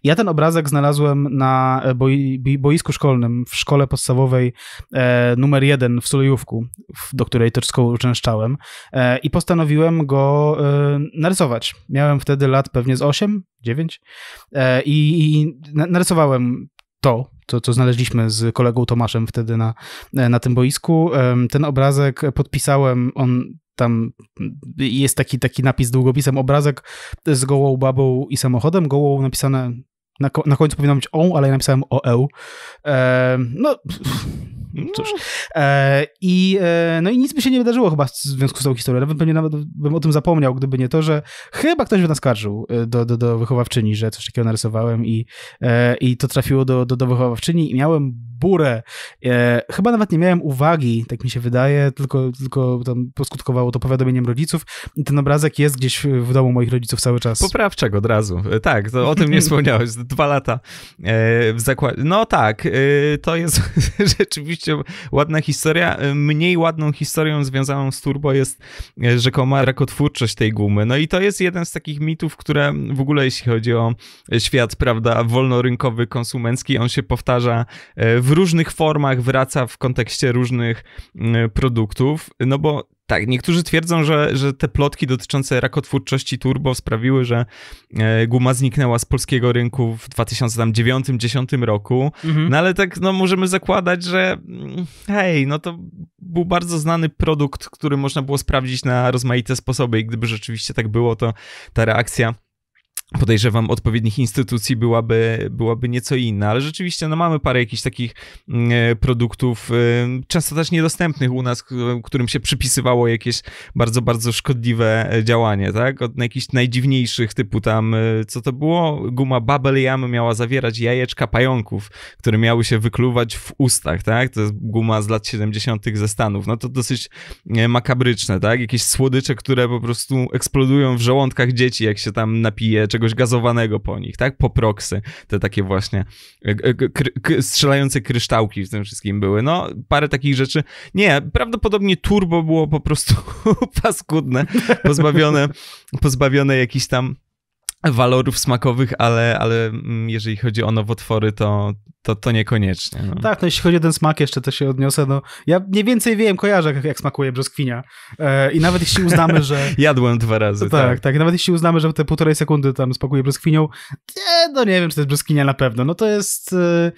Ja ten obrazek znalazłem na e, boi, boisku szkolnym w szkole podstawowej e, numer jeden w Sulejówku, do której też uczęszczałem e, i postanowiłem go e, narysować. Miałem wtedy lat pewnie z 8, 9 e, i, i narysowałem to, to, co znaleźliśmy z kolegą Tomaszem wtedy na, e, na tym boisku. Ten obrazek podpisałem, on tam jest taki, taki napis długopisem, obrazek z gołą babą i samochodem. Gołą napisane, na, na końcu powinno być on, ale ja napisałem o E, no... Pff no. cóż. E, i, e, no i nic by się nie wydarzyło chyba w związku z tą historią. Nawet pewnie nawet bym o tym zapomniał, gdyby nie to, że chyba ktoś by nas skarżył e, do, do, do wychowawczyni, że coś takiego narysowałem i, e, i to trafiło do, do, do wychowawczyni i miałem burę. E, chyba nawet nie miałem uwagi, tak mi się wydaje, tylko, tylko tam poskutkowało to powiadomieniem rodziców. I ten obrazek jest gdzieś w domu moich rodziców cały czas. Poprawczego od razu. E, tak, to o tym nie <laughs> wspomniałeś. Dwa lata w zakładzie. No tak, to jest <laughs> rzeczywiście ładna historia. E, mniej ładną historią związaną z turbo jest e, rzekoma rakotwórczość tej gumy. No i to jest jeden z takich mitów, które w ogóle jeśli chodzi o świat, prawda, wolnorynkowy, konsumencki, on się powtarza e, w różnych formach, wraca w kontekście różnych produktów, no bo tak, niektórzy twierdzą, że, że te plotki dotyczące rakotwórczości turbo sprawiły, że e, guma zniknęła z polskiego rynku w 2009-2010 roku, mhm. no ale tak no, możemy zakładać, że mm, hej, no to był bardzo znany produkt, który można było sprawdzić na rozmaite sposoby i gdyby rzeczywiście tak było, to ta reakcja podejrzewam, odpowiednich instytucji byłaby, byłaby nieco inna, ale rzeczywiście no, mamy parę jakichś takich mm, e, produktów, e, często też niedostępnych u nas, którym się przypisywało jakieś bardzo, bardzo szkodliwe e, działanie, tak? Od jakichś najdziwniejszych typu tam, co to było? Guma Bubble Yum miała zawierać jajeczka pająków, które miały się wykluwać w ustach, tak? To jest guma z lat 70. ze Stanów. No to dosyć makabryczne, tak? Jakieś słodycze, które po prostu eksplodują w żołądkach dzieci, jak się tam napije, czy czegoś gazowanego po nich, tak? Poproksy, te takie właśnie e, e, strzelające kryształki w tym wszystkim były. No, parę takich rzeczy. Nie, prawdopodobnie turbo było po prostu <laughs> paskudne, pozbawione, pozbawione jakichś tam walorów smakowych, ale, ale mm, jeżeli chodzi o nowotwory, to, to, to niekoniecznie. No. Tak, no jeśli chodzi o ten smak, jeszcze to się odniosę. No, ja mniej więcej wiem, kojarzę, jak, jak smakuje brzoskwinia. E, I nawet jeśli uznamy, że. <laughs> Jadłem dwa razy. Tak, tak, tak. Nawet jeśli uznamy, że te półtorej sekundy tam smakuje brzoskwinią, nie, no nie wiem, czy to jest brzoskwinia na pewno. No to jest. E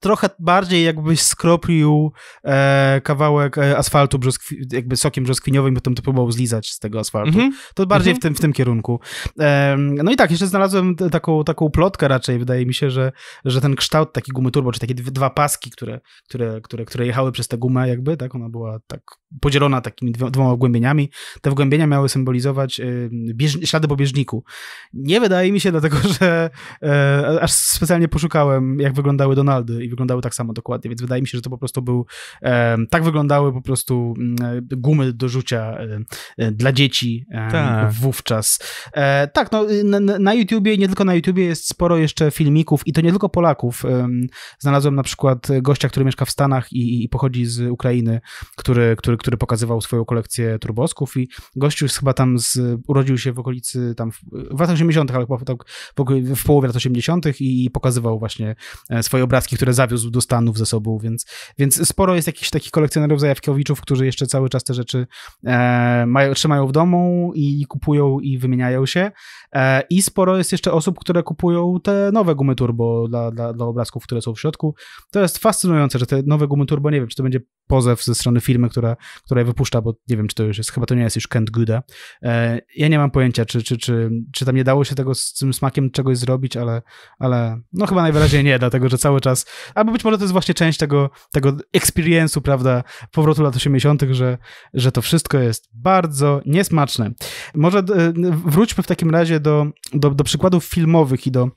trochę bardziej jakbyś skropił e, kawałek e, asfaltu brzoskwi, jakby sokiem brzoskwiniowym, potem to próbował zlizać z tego asfaltu. Mm -hmm. To bardziej mm -hmm. w, tym, w tym kierunku. E, no i tak, jeszcze znalazłem taką, taką plotkę raczej, wydaje mi się, że, że ten kształt taki gumy turbo, czy takie dwa paski, które, które, które, które jechały przez tę gumę jakby, tak, ona była tak podzielona takimi dwoma wgłębieniami. Te wgłębienia miały symbolizować e, ślady po bieżniku. Nie wydaje mi się, dlatego że e, aż specjalnie poszukałem, jak wyglądały Donaldy i wyglądały tak samo dokładnie, więc wydaje mi się, że to po prostu był, tak wyglądały po prostu mm, e, gumy do rzucia e, e, dla dzieci tak. wówczas. Tak, no y, na, na YouTubie, nie tylko na YouTubie jest sporo jeszcze filmików i to nie tylko Polaków. Znalazłem na przykład gościa, który mieszka w Stanach i, i pochodzi z Ukrainy, który, który, który pokazywał swoją kolekcję turbosków i gościu chyba tam z, urodził się w okolicy tam w, w latach 80., ale w, tak w połowie lat 80. i pokazywał właśnie swoje obrazki, które zawiózł do Stanów ze sobą, więc, więc sporo jest jakichś takich kolekcjonerów zajawkiowiczów, którzy jeszcze cały czas te rzeczy e, mają, trzymają w domu i, i kupują i wymieniają się. E, I sporo jest jeszcze osób, które kupują te nowe gumy turbo dla, dla, dla obrazków, które są w środku. To jest fascynujące, że te nowe gumy turbo, nie wiem, czy to będzie pozew ze strony firmy, która, która je wypuszcza, bo nie wiem, czy to już jest, chyba to nie jest już Kent Gooda. E, ja nie mam pojęcia, czy, czy, czy, czy tam nie dało się tego z tym smakiem czegoś zrobić, ale, ale no chyba najwyraźniej nie, dlatego że cały czas albo być może to jest właśnie część tego, tego experience'u, prawda, powrotu lat 80., że, że to wszystko jest bardzo niesmaczne. Może e, wróćmy w takim razie do, do, do przykładów filmowych i do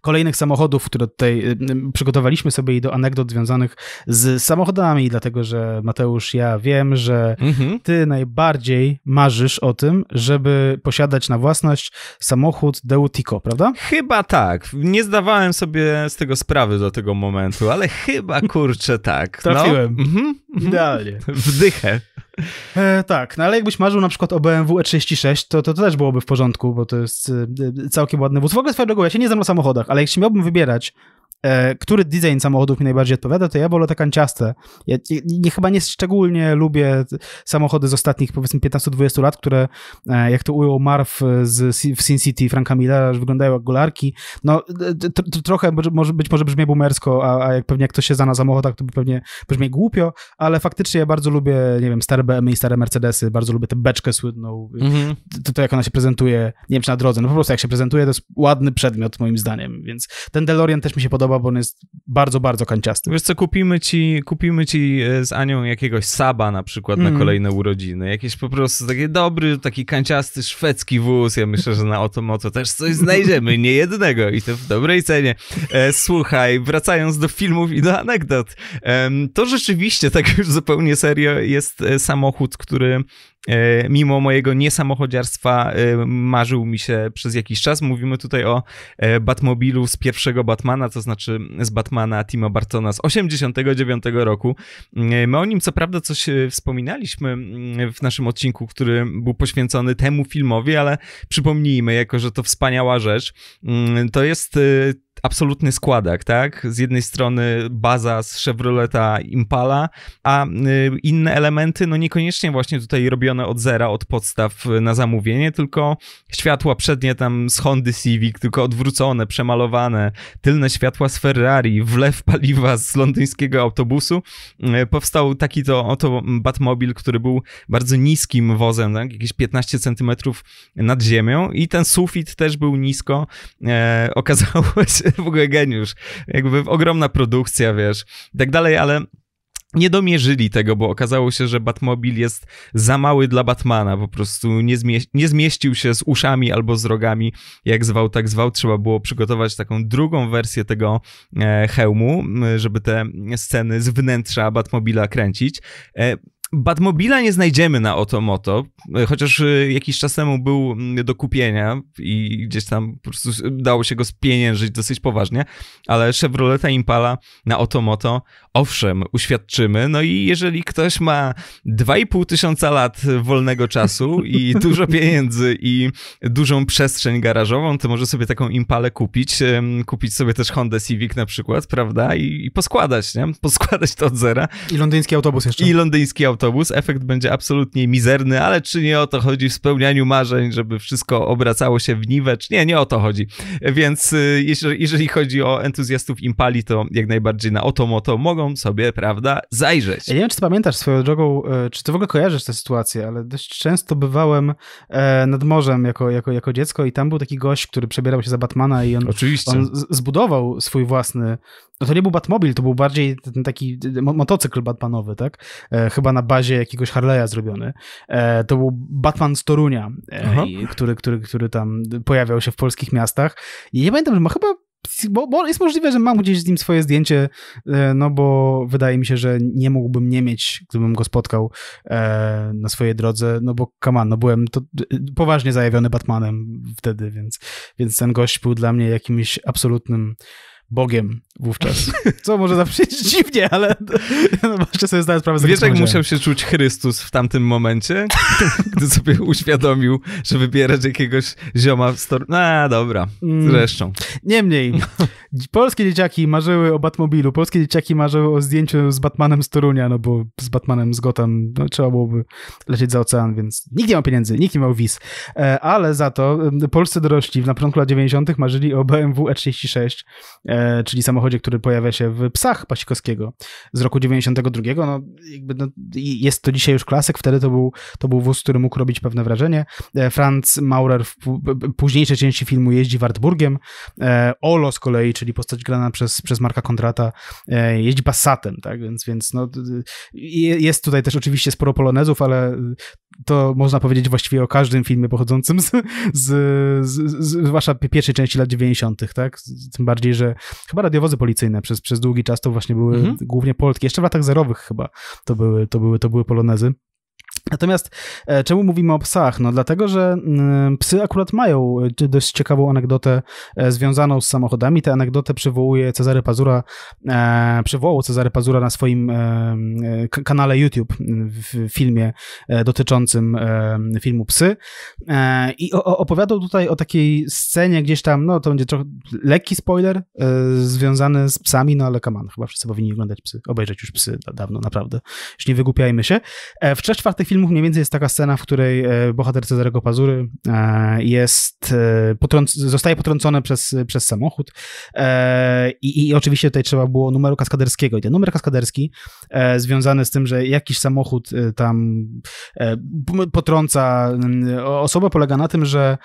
kolejnych samochodów, które tutaj y, y, przygotowaliśmy sobie i do anegdot związanych z samochodami, dlatego że Mateusz, ja wiem, że mhm. ty najbardziej marzysz o tym, żeby posiadać na własność samochód Deutico, prawda? Chyba tak. Nie zdawałem sobie z tego sprawy do tego momentu, ale chyba kurczę tak. No. Trafiłem. No. Mhm. Idealnie. Wdychę. E, tak, no ale jakbyś marzył na przykład o BMW E36, to, to, to też byłoby w porządku, bo to jest e, e, całkiem ładny wóz. W ogóle swoją drogą, ja się nie znam na samochodach, ale jeśli miałbym wybierać E, który design samochodów mi najbardziej odpowiada, to ja wolę te kanciaste. Ja nie, nie, chyba nie szczególnie lubię samochody z ostatnich powiedzmy 15-20 lat, które e, jak to ujął Marv e, z, w Sin City Franka Millera, że wyglądają jak golarki. No t, t, trochę może, być może brzmie boomersko, a, a jak pewnie jak ktoś się zna na samochodach, to pewnie brzmi głupio, ale faktycznie ja bardzo lubię, nie wiem, stare BMW i stare Mercedesy, bardzo lubię tę beczkę słynną, mhm. to, to jak ona się prezentuje, nie wiem czy na drodze, no po prostu jak się prezentuje, to jest ładny przedmiot moim zdaniem, więc ten DeLorean też mi się podoba podoba, bo on jest bardzo, bardzo kanciasty. Wiesz co, kupimy ci, kupimy ci e, z Anią jakiegoś Saba na przykład mm. na mhm. kolejne urodziny. Jakiś po prostu taki dobry, taki kanciasty szwedzki wóz. Ja myślę, że na Otomoto też coś znajdziemy, nie jednego i to w dobrej cenie. E, słuchaj, wracając do filmów i do anegdot. to rzeczywiście, tak już zupełnie serio, jest e, samochód, który E, mimo mojego niesamochodziarstwa e, marzył mi się przez jakiś czas. Mówimy tutaj o e, Batmobilu z pierwszego Batmana, to znaczy z Batmana Tima Bartona z 89 roku. My o nim co prawda coś wspominaliśmy mm, w naszym odcinku, który był poświęcony temu filmowi, ale przypomnijmy, jako że to wspaniała rzecz, mm, to jest absolutny składak, tak? Z jednej strony baza z Chevroleta Impala, a y, inne elementy, no niekoniecznie właśnie tutaj robione od zera, od podstaw y, na zamówienie, tylko światła przednie tam z Hondy Civic, tylko odwrócone, przemalowane, tylne światła z Ferrari, wlew paliwa z londyńskiego autobusu. Y, powstał taki to oto Batmobil, który był bardzo niskim wozem, tak? jakieś 15 centymetrów nad ziemią i ten sufit też był nisko. E, <laughs> okazało się, <laughs> w ogóle geniusz. Jakby ogromna produkcja, wiesz, i tak dalej, ale nie domierzyli tego, bo okazało się, że Batmobil jest za mały dla Batmana, po prostu nie, nie, zmieścił się z uszami albo z rogami, jak zwał, tak zwał. Trzeba było przygotować taką drugą wersję tego e, hełmu, żeby te sceny z wnętrza Batmobila kręcić. E, Batmobila nie znajdziemy na Otomoto, e, chociaż e, jakiś czas temu był mm, do kupienia i gdzieś tam po prostu dało się go spieniężyć dosyć poważnie, ale Chevroleta Impala na Otomoto, owszem, uświadczymy. No i jeżeli ktoś ma 2,5 tysiąca lat wolnego czasu i <laughs> dużo pieniędzy i dużą przestrzeń garażową, to może sobie taką Impalę kupić, kupić sobie też Honda Civic na przykład, prawda? I, i poskładać, nie? Poskładać to od zera. I londyński autobus jeszcze. I londyński autobus autobus. Efekt będzie absolutnie mizerny, ale czy nie o to chodzi w spełnianiu marzeń, żeby wszystko obracało się w niwecz? Nie, nie o to chodzi. Więc y, jeżeli, chodzi o entuzjastów Impali, to jak najbardziej na Otomoto mogą sobie, prawda, zajrzeć. Ja nie wiem, czy pamiętasz swoją drogą, y, czy ty w ogóle kojarzysz tę sytuację, ale dość często bywałem e, nad morzem jako, jako, jako dziecko i tam był taki gość, który przebierał się za Batmana i on, Oczywiście. on zbudował swój własny no to nie był Batmobil, to był bardziej ten taki motocykl Batmanowy, tak? E, chyba na bazie jakiegoś Harley'a zrobiony. E, to był Batman z Torunia, e, który, który, który tam pojawiał się w polskich miastach. I nie pamiętam, że ma chyba bo, bo, jest możliwe, że mam gdzieś z nim swoje zdjęcie, e, no bo wydaje mi się, że nie mógłbym nie mieć, gdybym go spotkał e, na swojej drodze, no bo come on, no byłem to, e, poważnie zajawiony Batmanem wtedy, więc, więc ten gość był dla mnie jakimś absolutnym Bogiem wówczas. <laughs> Co może zawsze <laughs> dziwnie, ale <laughs> no, sobie zdaję sprawę z Wiesz, jak musiał się czuć Chrystus w tamtym momencie, gdy sobie uświadomił, że wybierać jakiegoś zioma w stor... No, dobra, mm. zresztą. Niemniej, polskie dzieciaki marzyły o Batmobilu, polskie dzieciaki marzyły o zdjęciu z Batmanem z Torunia, no bo z Batmanem z Gotham no, trzeba byłoby lecieć za ocean, więc nikt nie miał pieniędzy, nikt nie miał wiz. E, ale za to polscy dorośli na początku lat 90. marzyli o BMW E36, E, czyli samochodzie, który pojawia się w Psach Pasikowskiego z roku 92. No, jakby, no, jest to dzisiaj już klasyk, wtedy to był, to był wóz, który mógł robić pewne wrażenie. E, Franz Maurer w późniejszej części filmu jeździ Wartburgiem. E, Olo z kolei, czyli postać grana przez, przez Marka Kontrata, jeździ Passatem, tak, więc, więc no, jest tutaj też oczywiście sporo polonezów, ale to można powiedzieć właściwie o każdym filmie pochodzącym z, z, z, z pierwszej części lat 90., tak? Tym bardziej, że chyba radiowozy policyjne przez, przez długi czas to właśnie były mhm. głównie polskie, jeszcze w latach zerowych chyba to były, to były, to były polonezy. Natomiast e, czemu mówimy o psach? No dlatego, że mm, psy akurat mają e, dość ciekawą anegdotę e, związaną z samochodami. Tę anegdotę przywołuje Cezary Pazura, przywołał Cezary Pazura na swoim kanale YouTube mm, w filmie dotyczącym filmu Psy i opowiadał tutaj o takiej scenie gdzieś tam, no to będzie trochę lekki spoiler związany z psami, no ale kaman, chyba wszyscy powinni oglądać psy, obejrzeć już psy dawno, naprawdę. Już nie wygłupiajmy się. W trzech czwartych filmów mniej więcej jest taka scena, w której e, bohater Cezarego Pazury e, jest, e, potrąc, zostaje potrącony przez, przez samochód I, i oczywiście tutaj trzeba było numeru kaskaderskiego i ten numer kaskaderski związany z tym, że jakiś samochód tam potrąca osoba polega na tym, że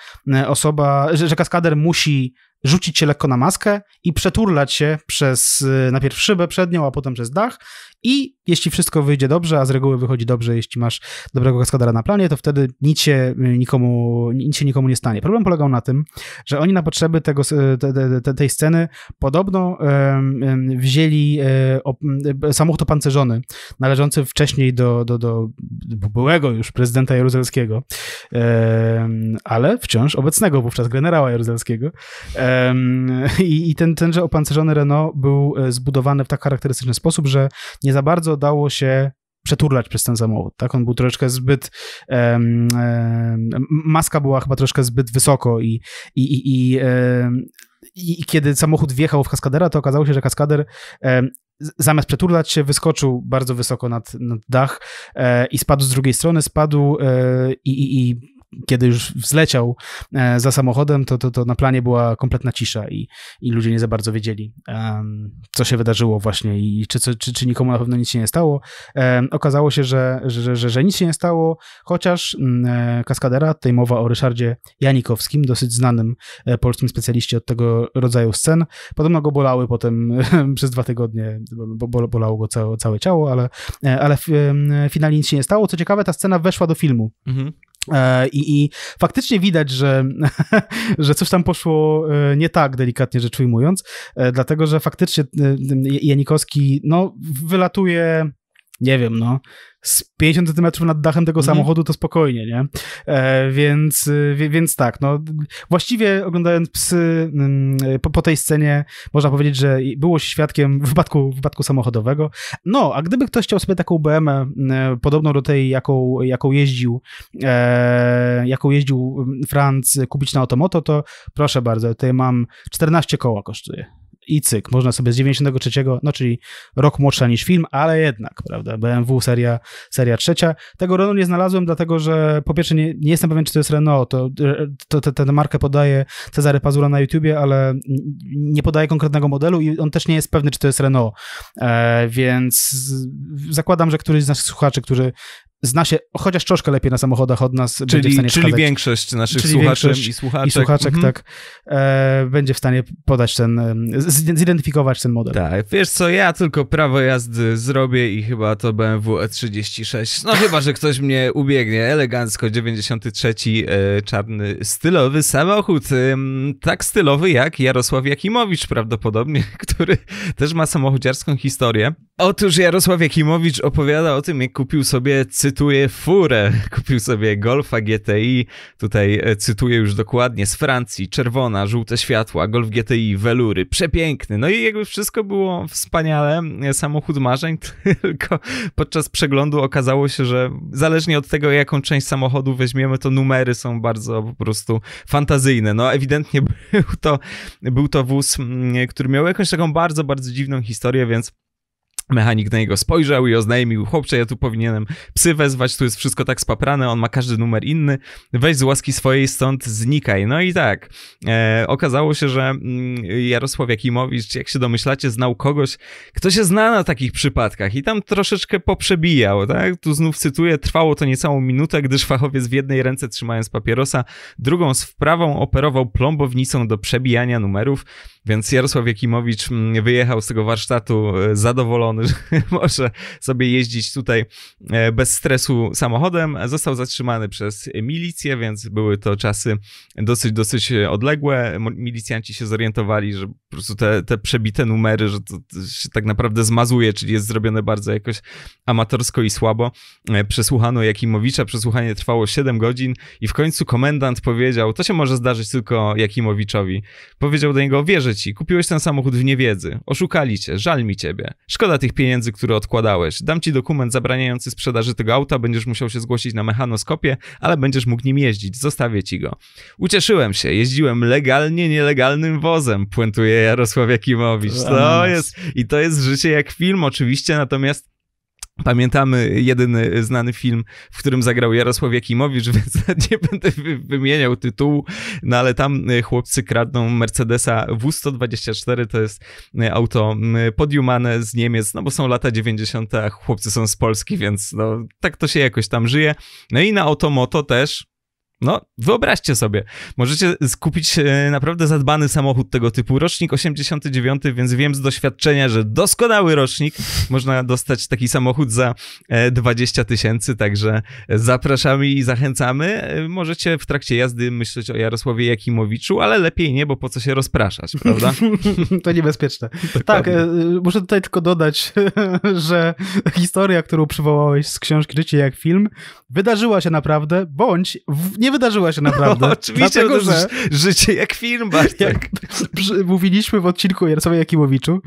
osoba, że, że kaskader musi rzucić się lekko na maskę i przeturlać się przez najpierw szybę przednią, a potem przez dach i jeśli wszystko wyjdzie dobrze, a z reguły wychodzi dobrze, jeśli masz dobrego kaskadera na planie, to wtedy nic się y, nikomu, nic się nikomu nie stanie. Problem polegał na tym, że oni na potrzeby tego, te, te, tej sceny podobno um, wzięli um, samochód opancerzony, należący wcześniej do, do, do byłego już prezydenta jeruzelskiego, um, ale wciąż obecnego wówczas generała jeruzelskiego. I, i ten, tenże opancerzony Renault był e, zbudowany w tak charakterystyczny sposób, że nie za bardzo dało się przeturlać przez ten samochód, tak? On był troszeczkę zbyt... Um, um, maska była chyba troszkę zbyt wysoko i, i, i, i um, i kiedy samochód wjechał w kaskadera, to okazało się, że kaskader zamiast przeturlać się, wyskoczył bardzo wysoko nad, nad dach e, i spadł z drugiej strony, spadł e, i, i, i kiedy już wzleciał e, za samochodem, to, to, to na planie była kompletna cisza i, i ludzie nie za bardzo wiedzieli, co się wydarzyło właśnie i czy, czy, czy nikomu na pewno nic się nie stało. Okazało się, że, że, że, że nic się nie stało, chociaż mm, e, kaskadera, tutaj mowa o Ryszardzie Janikowskim, dosyć znanym e, polskim specjaliście od tego rodzaju scen, podobno go bolały potem <laughs> przez dwa tygodnie, bo bolało go całe, całe ciało, ale, ale finalnie nic się nie stało. Co ciekawe, ta scena weszła do filmu. Mhm. E, I, I, faktycznie widać, że, <laughs> że coś tam poszło e, nie tak, delikatnie rzecz ujmując, e, dlatego że faktycznie Janikowski no, wylatuje, nie wiem, no, z 50 cm nad dachem tego mhm. samochodu, to spokojnie, nie? E, więc, y, wie, więc tak, no właściwie oglądając psy mm, y, po, po, tej scenie, można powiedzieć, że było świadkiem wypadku, wypadku samochodowego. No, a gdyby ktoś chciał sobie taką BMW e, podobną do tej, jaką, jaką jeździł, e, jaką jeździł mm, Franc kupić na Automoto, to proszę bardzo, tutaj mam 14 koła kosztuje i cyk, można sobie z 93, no czyli rok młodsza niż film, ale jednak, prawda, BMW seria, seria trzecia. Tego Renault nie znalazłem, dlatego że po pierwsze nie, nie jestem pewien, czy to jest Renault, to, e, to, to, tę markę podaje Cezary Pazura na YouTubie, ale nie podaje konkretnego modelu i on też nie jest pewny, czy to jest Renault, e, więc zakładam, że któryś z naszych słuchaczy, którzy zna się chociaż troszkę lepiej na samochodach od nas. Czyli, będzie w stanie czyli większość naszych czyli słuchaczy i słuchaczek. I słuchaczek, mhm. tak. E, będzie w stanie podać ten, zidentyfikować ten model. Tak, wiesz co, ja tylko prawo jazdy zrobię i chyba to BMW E36. No <laughs> chyba, że ktoś mnie ubiegnie elegancko. 93 e, czarny, stylowy samochód. E, tak stylowy jak Jarosław Jakimowicz prawdopodobnie, <laughs> który też ma samochodziarską historię. Otóż Jarosław Jakimowicz opowiada o tym, jak kupił sobie cytryny cytuję furę. Kupił sobie Golfa GTI. Tutaj e, cytuję już dokładnie z Francji. Czerwona, żółte światła, Golf GTI, welury. Przepiękny. No i jakby wszystko było wspaniale. E, samochód marzeń, <laughs> tylko podczas przeglądu okazało się, że zależnie od tego, jaką część samochodu weźmiemy, to numery są bardzo po prostu fantazyjne. No ewidentnie <laughs> był to, był to wóz, mm, który miał jakąś taką bardzo, bardzo dziwną historię, więc Mechanik na niego spojrzał i oznajmił, chłopcze, ja tu powinienem psy wezwać, tu jest wszystko tak spaprane, on ma każdy numer inny, weź z łaski swojej stąd znikaj. No i tak, e, okazało się, że mm, Jarosław Jakimowicz, jak się domyślacie, znał kogoś, kto się zna na takich przypadkach i tam troszeczkę poprzebijał, tak? Tu znów cytuję, trwało to niecałą minutę, gdyż fachowiec w jednej ręce trzymając papierosa, drugą z prawą operował plombownicą do przebijania numerów, więc Jarosław Jakimowicz mm, wyjechał z tego warsztatu e, zadowolony, <laughs> że może sobie jeździć tutaj e, bez stresu samochodem. Został zatrzymany przez milicję, więc były to czasy dosyć, dosyć odległe. Milicjanci się zorientowali, że po prostu te, te przebite numery, że to, to się tak naprawdę zmazuje, czyli jest zrobione bardzo jakoś amatorsko i słabo. E, przesłuchano Jakimowicza, przesłuchanie trwało 7 godzin i w końcu komendant powiedział, to się może zdarzyć tylko Jakimowiczowi. Powiedział do niego, wierzę ci, kupiłeś ten samochód w niewiedzy, oszukali cię, żal mi ciebie. Szkoda tych pieniędzy, które odkładałeś. Dam ci dokument zabraniający sprzedaży tego auta, będziesz musiał się zgłosić na mechanoskopie, ale będziesz mógł nim jeździć, zostawię ci go. Ucieszyłem się, jeździłem legalnie nielegalnym wozem, puentuje Jarosław Jakimowicz. To jest, I to jest życie jak film, oczywiście, natomiast Pamiętamy jedyny znany film, w którym zagrał Jarosław Jakimowicz, <laughs> więc nie będę wymieniał tytułu, no ale tam y, chłopcy kradną Mercedesa W124, to jest y, auto y, podiumane z Niemiec, no bo są lata 90., a chłopcy są z Polski, więc no, tak to się jakoś tam żyje. No i na Automoto też no, wyobraźcie sobie, możecie skupić e, naprawdę zadbany samochód tego typu. Rocznik 89, więc wiem z doświadczenia, że doskonały rocznik. Można dostać taki samochód za 20 e, tysięcy, także zapraszamy i zachęcamy. E, możecie w trakcie jazdy myśleć o Jarosławie Jakimowiczu, ale lepiej nie, bo po co się rozpraszać, prawda? <laughs> To niebezpieczne. Dokładnie. Tak, muszę tutaj tylko dodać, <laughs> że historia, którą przywołałeś z książki Życie jak film, wydarzyła się naprawdę, bądź w nie wydarzyła się naprawdę. No, <laughs> oczywiście, Dlatego, no, że... życie jak film, Bartek. Jak <laughs> mówiliśmy w odcinku o Jarosławie Jakimowiczu,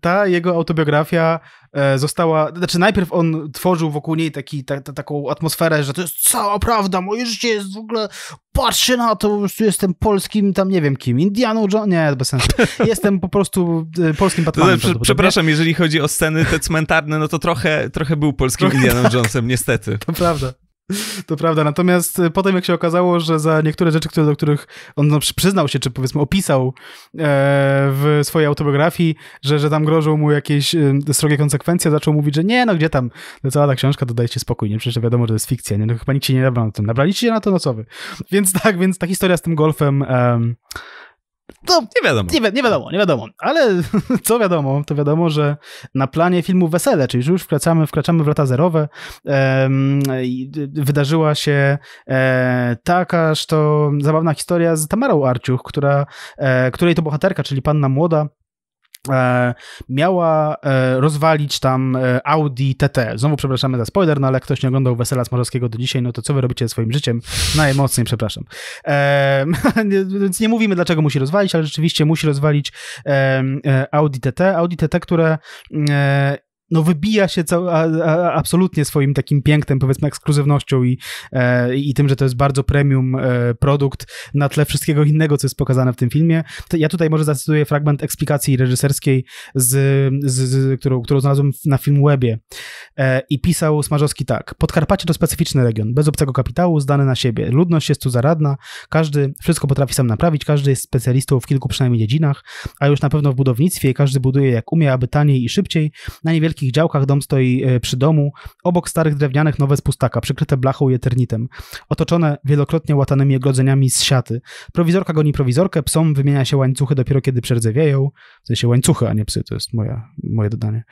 ta jego autobiografia e, została, znaczy najpierw on tworzył wokół niej taki, ta, ta, taką atmosferę, że to jest cała prawda, moje życie jest w ogóle, patrzcie na to, jestem polskim, tam nie wiem kim, Indianą John, nie, bez sensu. <laughs> Jestem po prostu e, polskim Batmanem. To, przepraszam, jeżeli chodzi o sceny te cmentarne, no to trochę, trochę był polskim trochę Indianą tak. Jonesem, niestety. To prawda. <laughs> To prawda, natomiast y, potem jak się okazało, że za niektóre rzeczy, które, do których on no, przyznał się, czy powiedzmy opisał e, w swojej autobiografii, że, że tam grożą mu jakieś e, srogie konsekwencje, zaczął mówić, że nie, no gdzie tam, no, cała ta książka, dodajcie spokój, nie, przecież wiadomo, że to jest fikcja, nie, no chyba nikt się nie nabrał na tym, nabraliście się na to, nocowy. Więc tak, więc ta historia z tym golfem... E, to nie wiadomo. Nie, wi nie, wiadomo, nie wiadomo. Ale <laughs> co wiadomo, to wiadomo, że na planie filmu Wesele, czyli już wkraczamy, wkraczamy w lata zerowe, wydarzyła się e, takaż to zabawna historia z Tamarą Arciuch, która, e, której to bohaterka, czyli panna młoda, E, miała e, rozwalić tam e, Audi TT. Znowu przepraszamy za spoiler, no ale ktoś nie oglądał Wesela Smorowskiego do dzisiaj, no to co wy robicie ze swoim życiem? Najmocniej przepraszam. <laughs> więc nie mówimy, dlaczego musi rozwalić, ale rzeczywiście musi rozwalić Audi TT. Audi TT, które no wybija się cał, a, a, absolutnie swoim takim pięknem, powiedzmy ekskluzywnością i, e, i tym, że to jest bardzo premium e, produkt na tle wszystkiego innego, co jest pokazane w tym filmie. To ja tutaj może zacytuję fragment eksplikacji reżyserskiej, z, z, z którą, którą znalazłem na film Webie. E, I pisał Smarzowski tak. Podkarpacie to specyficzny region, bez obcego kapitału, zdany na siebie. Ludność jest tu zaradna, każdy wszystko potrafi sam naprawić, każdy jest specjalistą w kilku przynajmniej dziedzinach, a już na pewno w budownictwie każdy buduje jak umie, aby taniej i szybciej. Na niewielkie wielkich działkach dom stoi e, przy domu, obok starych drewnianych nowe z pustaka, przykryte blachą i eternitem, otoczone wielokrotnie łatanymi ogrodzeniami z siaty. Prowizorka goni prowizorkę, psom wymienia się łańcuchy dopiero kiedy przerdzewieją, w sensie łańcuchy, a nie psy, to jest moja, moje dodanie.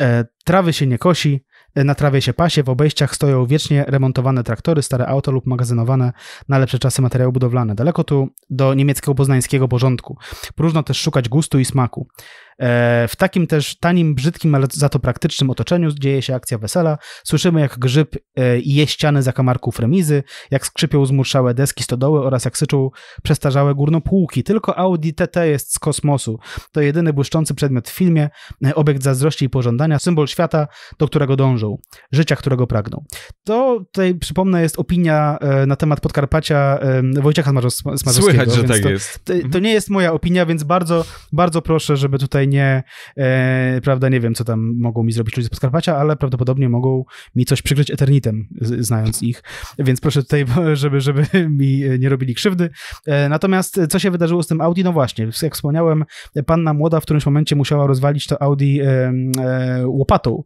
E, trawy się nie kosi, e, na trawie się pasie, w obejściach stoją wiecznie remontowane traktory, stare auto lub magazynowane na lepsze czasy materiały budowlane. Daleko tu do niemieckiego poznańskiego porządku. Próżno też szukać gustu i smaku. E, w takim też tanim, brzydkim, ale za to praktycznym otoczeniu dzieje się akcja wesela. Słyszymy, jak grzyb e, je ściany zakamarków remizy, jak skrzypią zmurszałe deski stodoły oraz jak syczą przestarzałe górnopłuki. Tylko Audi TT jest z kosmosu. To jedyny błyszczący przedmiot w filmie, e, obiekt zazdrości i pożądania, symbol świata, do którego dążą, życia, którego pragną. To tutaj, przypomnę, jest opinia na temat Podkarpacia Wojciecha Smarzowskiego. Słychać, że tak to, jest. To, to mhm. nie jest moja opinia, więc bardzo, bardzo proszę, żeby tutaj tutaj nie, e, prawda, nie wiem, co tam mogą mi zrobić ludzie z Podkarpacia, ale prawdopodobnie mogą mi coś przykryć Eternitem, znając ich, więc proszę tutaj, żeby, żeby <laughs> mi e, nie robili krzywdy. E, natomiast e, co się wydarzyło z tym Audi? No właśnie, jak wspomniałem, panna młoda w którymś momencie musiała rozwalić to Audi e, e łopatą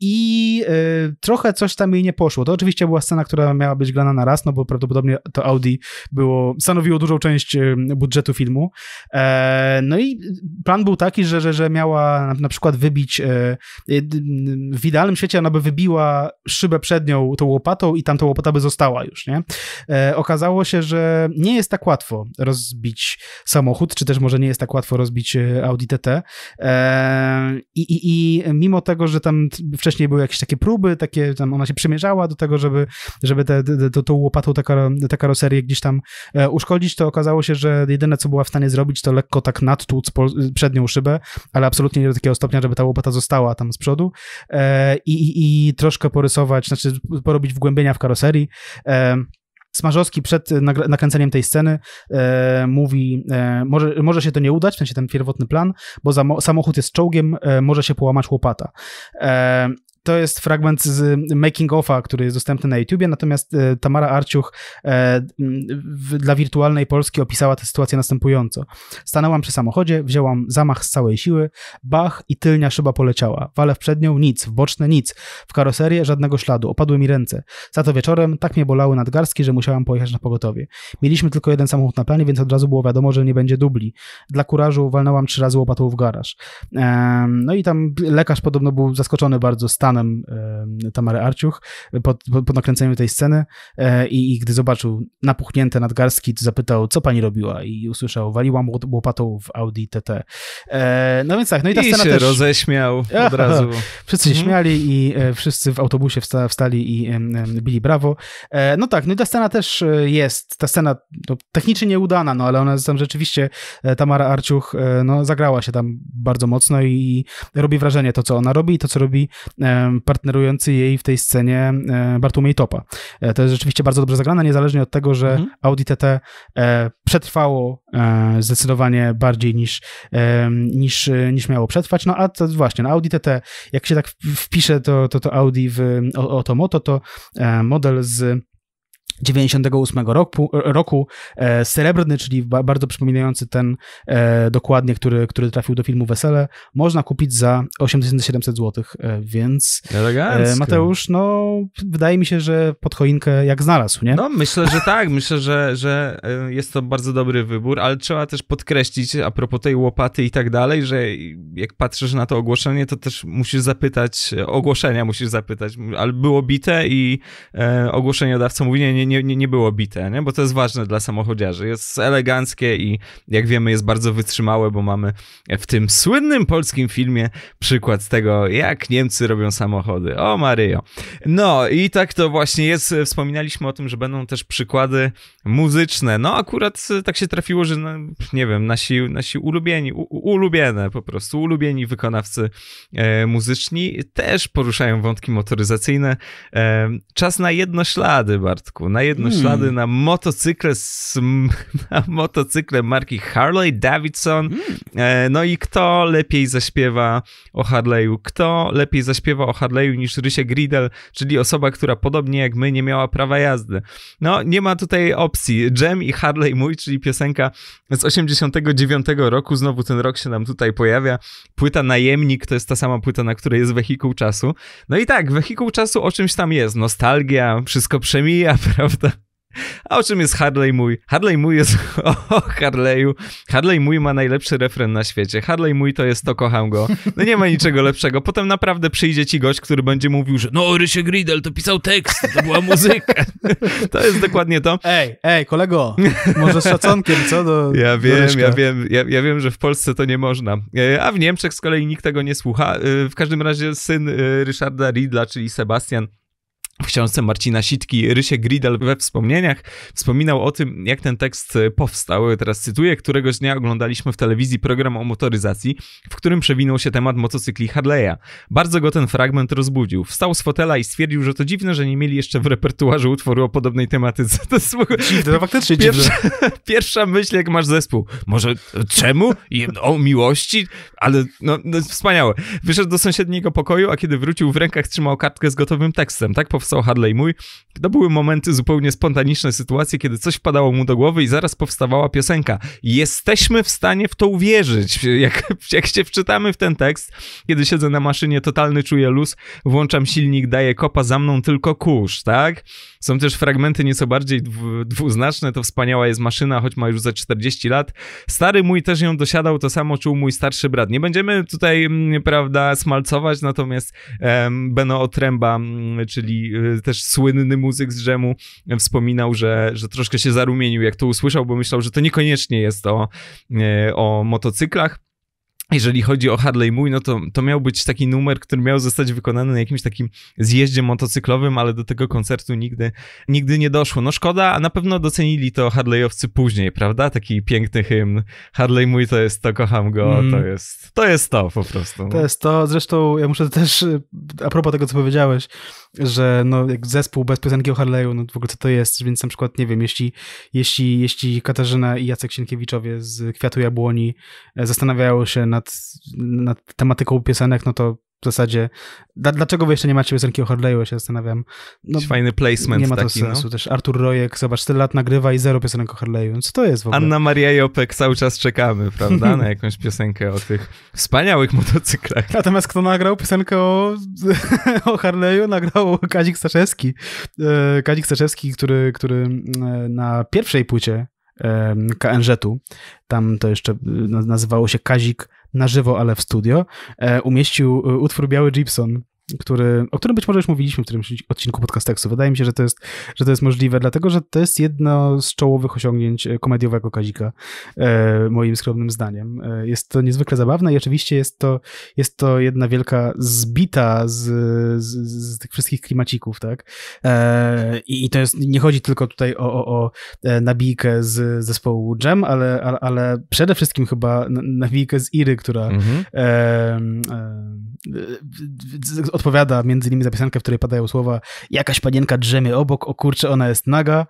i trochę coś tam jej nie poszło. To oczywiście była scena, która miała być grana na raz, no bo prawdopodobnie to Audi było, stanowiło dużą część budżetu filmu. No i plan był taki, że, że, że miała na przykład wybić, e, e, w idealnym świecie ona by wybiła szybę przednią tą łopatą i tam ta łopata by została już, nie? E, okazało się, że nie jest tak łatwo rozbić samochód, czy też może nie jest tak łatwo rozbić Audi TT. I, i, i mimo tego, że tam wcześniej były jakieś takie próby, takie, tam ona się przymierzała do tego, żeby, żeby te, te, to, tą łopatą tę kar karoserię gdzieś tam uszkodzić, to okazało się, że jedyne, co była w stanie zrobić, to lekko tak nadtłuc przednią szybę, ale absolutnie nie do takiego stopnia, żeby ta łopata została tam z przodu e, i, i troszkę porysować, znaczy porobić wgłębienia w karoserii. E, Smarzowski przed nakręceniem tej sceny e, mówi, e, może, może się to nie udać, w sensie ten pierwotny plan, bo samochód jest czołgiem, e, może się połamać łopata. E, to jest fragment z y, Making Offa, który jest dostępny na YouTubie, natomiast y, Tamara Arciuch e, dla wirtualnej Polski opisała tę sytuację następująco. Stanęłam przy samochodzie, wzięłam zamach z całej siły, bach i tylnia szyba poleciała. Wale w przednią nic, w boczne nic, w karoserię żadnego śladu, opadły mi ręce. Za to wieczorem tak mnie bolały nadgarstki, że musiałam pojechać na pogotowie. Mieliśmy tylko jeden samochód na planie, więc od razu było wiadomo, że nie będzie dubli. Dla kurażu walnęłam trzy razy łopatą w garaż. No i tam lekarz podobno był zaskoczony bardzo stanem stanem Tamary Arciuch pod po, tej sceny e, i, i, gdy zobaczył napuchnięte nadgarstki, to zapytał, co pani robiła i usłyszał, waliłam łopatą w Audi TT. E, no więc tak, no i ta I scena się też... roześmiał od razu. Wszyscy się mhm. śmiali i e, wszyscy w autobusie wstali i bili brawo. No tak, no i ta scena też jest, ta scena no, technicznie nieudana, no ale ona tam rzeczywiście, Tamara Arciuch no, zagrała się tam bardzo mocno i robi wrażenie to, co ona robi i to, co robi partnerujący jej w tej scenie Bartłomiej Topa. E, to jest rzeczywiście bardzo dobrze zagrane, niezależnie od tego, że mhm. Audi TT e, przetrwało e, zdecydowanie bardziej niż, niż, niż miało przetrwać. No a to właśnie, no, Audi TT, jak się tak wpisze to, to, to Audi w, o, o to moto, to model z 98 roku, roku e, srebrny, czyli bardzo przypominający ten e, dokładnie, który, który trafił do filmu Wesele, można kupić za 8700 zł, e, więc e, Elegancko. Mateusz, no wydaje mi się, że pod choinkę jak znalazł, nie? No myślę, że tak, myślę, że, że e, jest to bardzo dobry wybór, ale trzeba też podkreślić a propos tej łopaty i tak dalej, że jak patrzysz na to ogłoszenie, to też musisz zapytać, ogłoszenia musisz zapytać, ale było bite i e, ogłoszeniodawca mówi, nie, nie, nie, nie, nie było bite, nie? bo to jest ważne dla samochodziarzy. Jest eleganckie i jak wiemy jest bardzo wytrzymałe, bo mamy w tym słynnym polskim filmie przykład tego, jak Niemcy robią samochody. O Maryjo. No i tak to właśnie jest. Wspominaliśmy o tym, że będą też przykłady muzyczne. No akurat e, tak się trafiło, że no, nie wiem, nasi, nasi ulubieni, u, ulubione po prostu, ulubieni wykonawcy e, muzyczni też poruszają wątki motoryzacyjne. E, czas na jedno ślady Bartku, na na jedno hmm. ślady na motocykle z, <laughs> na motocykle marki Harley Davidson. Hmm. E, no i kto lepiej zaśpiewa o Harley'u? Kto lepiej zaśpiewa o Harley'u niż Rysie Gridel, czyli osoba, która podobnie jak my nie miała prawa jazdy. No, nie ma tutaj opcji. Jam i Harley mój, czyli piosenka z 89 roku, znowu ten rok się nam tutaj pojawia. Płyta Najemnik to jest ta sama płyta, na której jest wehikuł czasu. No i tak, wehikuł czasu o czymś tam jest. Nostalgia, wszystko przemija, <laughs> prawda? prawda? A o czym jest Harley Mój? Harley Mój jest <laughs> o Harley'u. Harley Mój ma najlepszy refren na świecie. Harley Mój to jest to kocham go. No nie ma niczego lepszego. Potem naprawdę przyjdzie ci gość, który będzie mówił, że no Rysie Gridel to pisał tekst, to była muzyka. <laughs> To jest dokładnie to. Ej, ej, kolego, może z szacunkiem, co? Do, ja wiem, do ja wiem, ja, ja, wiem, że w Polsce to nie można. E, a w Niemczech z kolei nikt tego nie słucha. E, w każdym razie syn e, Ryszarda Ridla, czyli Sebastian, w książce Marcina Sitki Rysie Gridel we wspomnieniach wspominał o tym, jak ten tekst e, powstał. Teraz cytuję, któregoś dnia oglądaliśmy w telewizji program o motoryzacji, w którym przewinął się temat motocykli Harley'a. Bardzo go ten fragment rozbudził. Wstał z fotela i stwierdził, że to dziwne, że nie mieli jeszcze w repertuarze utworu o podobnej tematyce. <laughs> To jest dziwne, to faktycznie pierwsza, dziwne. Pierwsza myśl, jak masz zespół. Może e, czemu? O miłości? Ale no, no wspaniałe. Wyszedł do sąsiedniego pokoju, a kiedy wrócił w rękach trzymał kartkę z gotowym tekstem. Tak powstał powstał Hadley Mój, to były momenty, zupełnie spontaniczne sytuacje, kiedy coś wpadało mu do głowy i zaraz powstawała piosenka. Jesteśmy w stanie w to uwierzyć. <laughs> Jak, jak się wczytamy w ten tekst, kiedy siedzę na maszynie, totalny czuję luz, włączam silnik, daję kopa, za mną tylko kurz, tak? Są też fragmenty nieco bardziej dwuznaczne, to wspaniała jest maszyna, choć ma już ze 40 lat. Stary mój też ją dosiadał, to samo czuł mój starszy brat. Nie będziemy tutaj, mm, prawda, smalcować, natomiast um, Beno Otręba, mm, czyli Y, też słynny muzyk z Rzemu, wspominał, że, że troszkę się zarumienił, jak to usłyszał, bo myślał, że to niekoniecznie jest o, y, o motocyklach jeżeli chodzi o Harley Mój, no to, to miał być taki numer, który miał zostać wykonany na jakimś takim zjeździe motocyklowym, ale do tego koncertu nigdy, nigdy nie doszło. No szkoda, a na pewno docenili to Harleyowcy później, prawda? Taki piękny hymn. Harley Mój to jest to, kocham go, mm. to, jest, to jest to po prostu. No. To jest to, zresztą ja muszę też, y, a propos tego, co powiedziałeś, że no, jak zespół bez piosenki o Harley'u, no w ogóle co to jest, więc na przykład, nie wiem, jeśli, jeśli, jeśli Katarzyna i Jacek Sienkiewiczowie z Kwiatu Jabłoni e, zastanawiają się na nad, nad tematyką piosenek, no to w zasadzie, dlaczego wy jeszcze nie macie piosenki o Harley'u, się zastanawiam. No, Fajny placement Nie ma to taki, no. sensu. No. Też Artur Rojek, zobacz, tyle lat nagrywa i zero piosenek o Harley'u. No co to jest w ogóle? Anna Maria Jopek, cały czas czekamy, prawda, na <laughs> jakąś piosenkę o tych wspaniałych motocyklach. Natomiast kto nagrał piosenkę o, <laughs> o Harley'u? Nagrał Kazik Staszewski. E, Kazik Staszewski, który, który e, na pierwszej płycie e, KNZ-u, tam to jeszcze nazywało się Kazik na żywo, ale w studio, e, umieścił e, utwór Biały Gibson który, o którym być może już mówiliśmy w którymś odcinku podcasteksu. Wydaje mi się, że to, jest, że to jest możliwe, dlatego że to jest jedno z czołowych osiągnięć e, komediowego Kazika, e, moim skromnym zdaniem. E, jest to niezwykle zabawne i oczywiście jest to, jest to jedna wielka zbita z, z, z tych wszystkich klimacików, tak? I, I to jest, nie chodzi tylko tutaj o, o, o nabijkę z zespołu Jam, ale, ale, ale przede wszystkim chyba nabijkę z Iry, która mhm. e, e, odpowiada między innymi za piosenkę, w której padają słowa jakaś panienka drzemie obok, o kurczę, ona jest naga.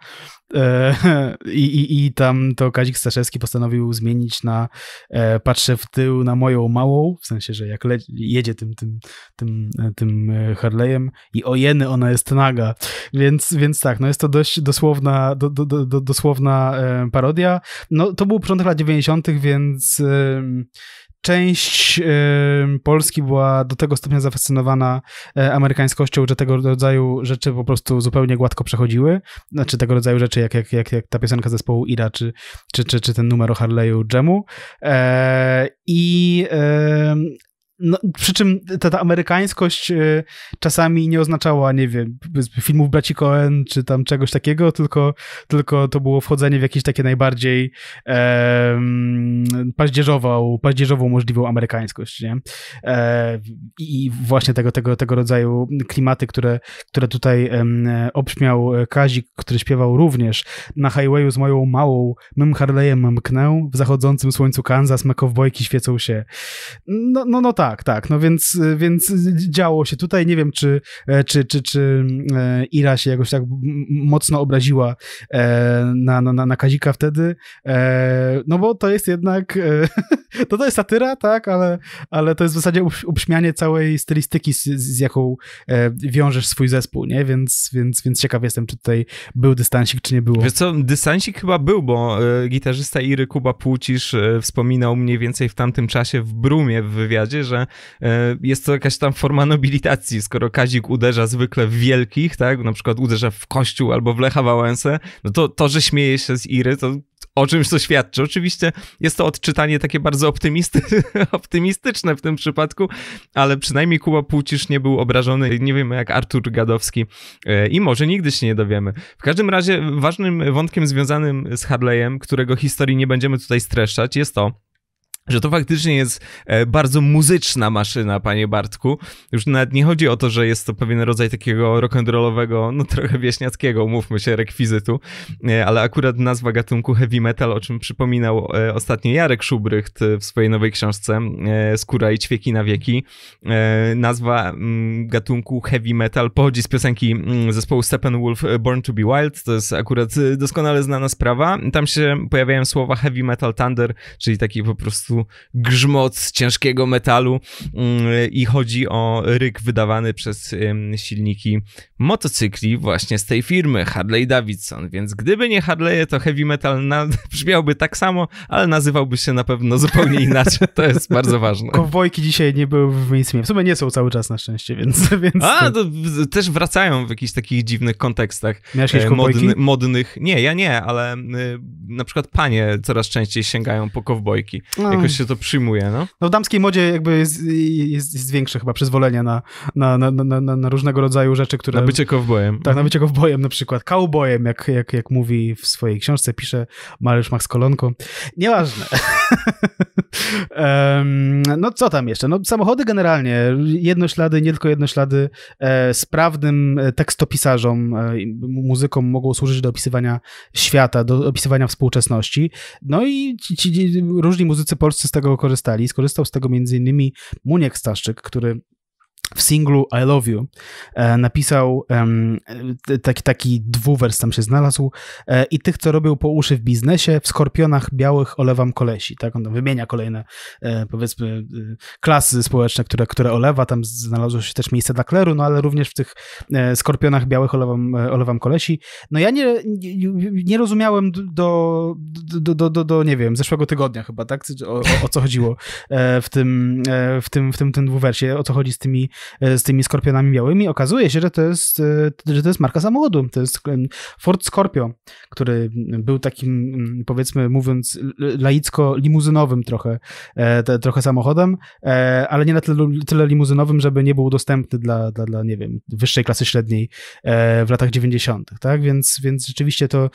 E, <laughs> I, i, i tam to Kazik Staszewski postanowił zmienić na e, patrzę w tył na moją małą, w sensie, że jak jedzie tym, tym, tym, e, tym Harley'em i ojeny, ona jest naga. Więc, więc tak, no jest to dość dosłowna, do, do, do, dosłowna parodia. No to był początek lat 90., więc część Polski była do tego stopnia zafascynowana e, amerykańskością, że tego rodzaju rzeczy po prostu zupełnie gładko przechodziły. Znaczy tego rodzaju rzeczy, jak, jak, jak, jak ta piosenka zespołu Ira, czy, czy, czy, czy ten numer o Harley'u Jemu. E, I no, przy czym ta, ta amerykańskość y, czasami nie oznaczała, nie wiem, filmów braci Cohen czy tam czegoś takiego, tylko, tylko to było wchodzenie w jakieś takie najbardziej e, paździerzową, paździerzową możliwą amerykańskość, nie? E, I właśnie tego, tego, tego rodzaju klimaty, które, które tutaj em, obśmiał Kazik, który śpiewał również na highwayu z moją małą mym Harley'em mknę, w zachodzącym słońcu Kansas, mekowbojki świecą się. No, no, no tak, tak, tak, no więc, więc działo się tutaj, nie wiem czy, e, czy, czy, czy e, Ira się jakoś tak mocno obraziła e, na, na, na Kazika wtedy, no bo to jest jednak, <laughs> to to jest satyra, tak, ale, ale to jest w zasadzie obśmianie całej stylistyki, z, z jaką wiążesz swój zespół, nie, więc, więc, więc ciekaw jestem, czy tutaj był dystansik, czy nie było. Wiesz co, dystansik chyba był, bo gitarzysta Iry Kuba Płucisz wspominał mniej więcej w tamtym czasie w Brumie w wywiadzie, że E, jest to jakaś tam forma nobilitacji, skoro Kazik uderza zwykle w wielkich, tak, na przykład uderza w Kościół albo w Lecha Wałęsę, no to to, że śmieje się z Iry, to o czymś to świadczy. Oczywiście jest to odczytanie takie bardzo optymisty, <laughs> optymistyczne w tym przypadku, ale przynajmniej Kuba Płucisz nie był obrażony, nie wiemy jak Artur Gadowski e, i może nigdy się nie dowiemy. W każdym razie ważnym wątkiem związanym z Harley'em, którego historii nie będziemy tutaj streszczać, jest to, że to faktycznie jest e, bardzo muzyczna maszyna, panie Bartku. Już nawet nie chodzi o to, że jest to pewien rodzaj takiego rock'n'rollowego, no trochę wieśniackiego, mówmy się, rekwizytu, e, ale akurat nazwa gatunku heavy metal, o czym przypominał e, ostatnio Jarek Szubrycht w swojej nowej książce Skóra i ćwieki na wieki, nazwa mm, gatunku heavy metal pochodzi z piosenki mm, zespołu Steppenwolf Born to be Wild, to jest akurat doskonale znana sprawa. Tam się pojawiają słowa heavy metal thunder, czyli taki po prostu grzmoc grzmot ciężkiego metalu mm, i chodzi o ryk wydawany przez silniki motocykli właśnie z tej firmy Harley Davidson, więc gdyby nie Harley'e, to heavy metal na, <laughs> brzmiałby tak samo, ale nazywałby się na pewno zupełnie inaczej, to jest bardzo ważne. Kowbojki dzisiaj nie były w mainstreamie, w sumie nie są cały czas na szczęście, więc... <laughs> więc A, to też wracają w jakichś takich dziwnych kontekstach Miałeś e, modny, modnych. Nie, ja nie, ale y, na przykład panie coraz częściej sięgają po kowbojki. No, jakoś się to przyjmuje, no. No w damskiej modzie jakby jest, jest, jest większe chyba przyzwolenie na, na, na, na, na różnego rodzaju rzeczy, które... Na bycie kowbojem. Tak, na mhm. bycie kowbojem na przykład. Cowbojem, jak, jak, jak mówi w swojej książce, pisze Mariusz Max Kolonko. Nieważne. <laughs> <laughs> no co tam jeszcze? No samochody generalnie, jednoślady, nie tylko jednoślady, sprawnym e, e, tekstopisarzom, e, muzykom mogą służyć do opisywania świata, do opisywania współczesności. No i ci, ci, różni muzycy polscy z tego korzystali. Skorzystał z tego m.in. Muniek Staszczyk, który w singlu I Love You e, napisał taki, taki dwuwers tam się znalazł e, i tych, co robił po uszy w biznesie, w skorpionach białych olewam kolesi, tak? On wymienia kolejne e, powiedzmy klasy społeczne, które, które olewa, tam znalazło się też miejsce dla kleru, no ale również w tych skorpionach białych olewam, olewam kolesi. No ja nie, nie rozumiałem do, do, do, do, do nie wiem, zeszłego tygodnia chyba, tak? O, o, o co chodziło w tym, w tym, w tym, tym dwuwersie, o co chodzi z tymi E, z tymi skorpionami białymi. Okazuje się, że to jest, e, że to jest marka samochodu. To jest e, Ford Scorpio, który był takim, mm, powiedzmy, mówiąc laicko, limuzynowym trochę, trochę samochodem, ale nie na tyle, tyle limuzynowym, żeby nie był dostępny dla, dla, dla, nie wiem, wyższej klasy średniej w latach 90., tak? Więc, więc rzeczywiście to,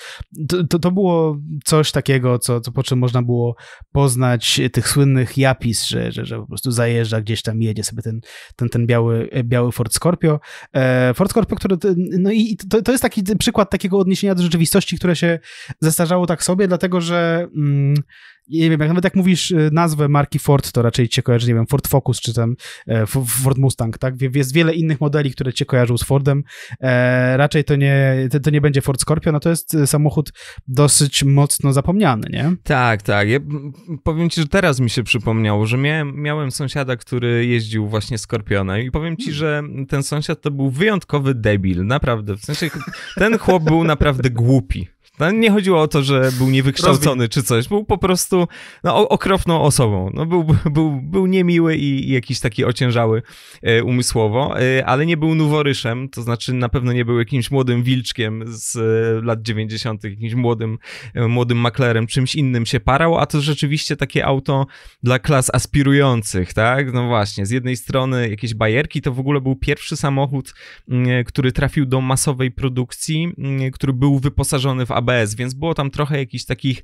to, to było coś takiego, co, co po czym można było poznać tych słynnych japis, że, że, że po prostu zajeżdża gdzieś tam, jedzie sobie ten, ten, ten biały biały, e, biały Ford Scorpio. E, Ford Scorpio, który, no i to, to jest taki przykład takiego odniesienia do rzeczywistości, które się zestarzało tak sobie, dlatego że mm, nie wiem, jak nawet jak mówisz y, nazwę marki Ford, to raczej cię kojarzy, nie wiem, Ford Focus czy tam e, Ford Mustang, tak? Jest wiele innych modeli, które cię kojarzą z Fordem. E, raczej to nie, to nie będzie Ford Scorpio, no to jest y, samochód dosyć mocno zapomniany, nie? Tak, tak. Ja powiem ci, że teraz mi się przypomniało, że miałem, miałem sąsiada, który jeździł właśnie Skorpionem i powiem ci, hmm. że ten sąsiad to był wyjątkowy debil, naprawdę. W sensie ten chłop był naprawdę głupi. No, nie chodziło o to, że był niewykształcony czy coś. Był po prostu no, okropną osobą. No, był, był, był niemiły i, i jakiś taki ociężały e, umysłowo, e, ale nie był noworyszem, to znaczy na pewno nie był jakimś młodym wilczkiem z e, lat 90., jakimś młodym, e, młodym maklerem, czymś innym się parał, a to rzeczywiście takie auto dla klas aspirujących, tak? No właśnie, z jednej strony jakieś bajerki, to w ogóle był pierwszy samochód, mm, e, który trafił do masowej produkcji, mm, e, który był wyposażony w ABS, więc było tam trochę jakichś takich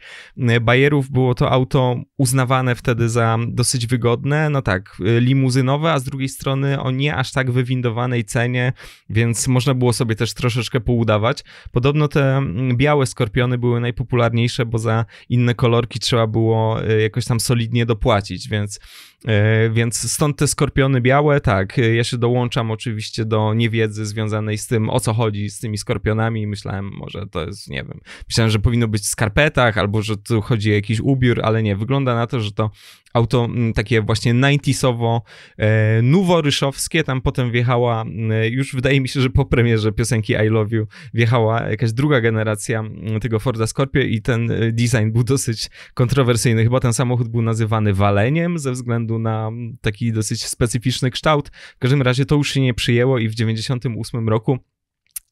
y, bajerów, było to auto uznawane wtedy za dosyć wygodne, no tak, y, limuzynowe, a z drugiej strony o nie aż tak wywindowanej cenie, więc można było sobie też troszeczkę poudawać. Podobno te mm, białe skorpiony były najpopularniejsze, bo za inne kolorki trzeba było y, jakoś tam solidnie dopłacić, więc, więc stąd te skorpiony białe, tak, ja się dołączam oczywiście do niewiedzy związanej z tym, o co chodzi z tymi skorpionami myślałem, może to jest, nie wiem, Myślałem, że powinno być w skarpetach, albo że tu chodzi o jakiś ubiór, ale nie. Wygląda na to, że to auto mm, takie właśnie 90sowo e, noworyszowskie, tam potem wjechała, mm, e, już wydaje mi się, że po premierze piosenki I Love You wjechała jakaś druga generacja mm, tego Forda Scorpio i ten e, design był dosyć kontrowersyjny. Chyba ten samochód był nazywany waleniem ze względu na taki dosyć specyficzny kształt. W każdym razie to już się nie przyjęło i w 98 roku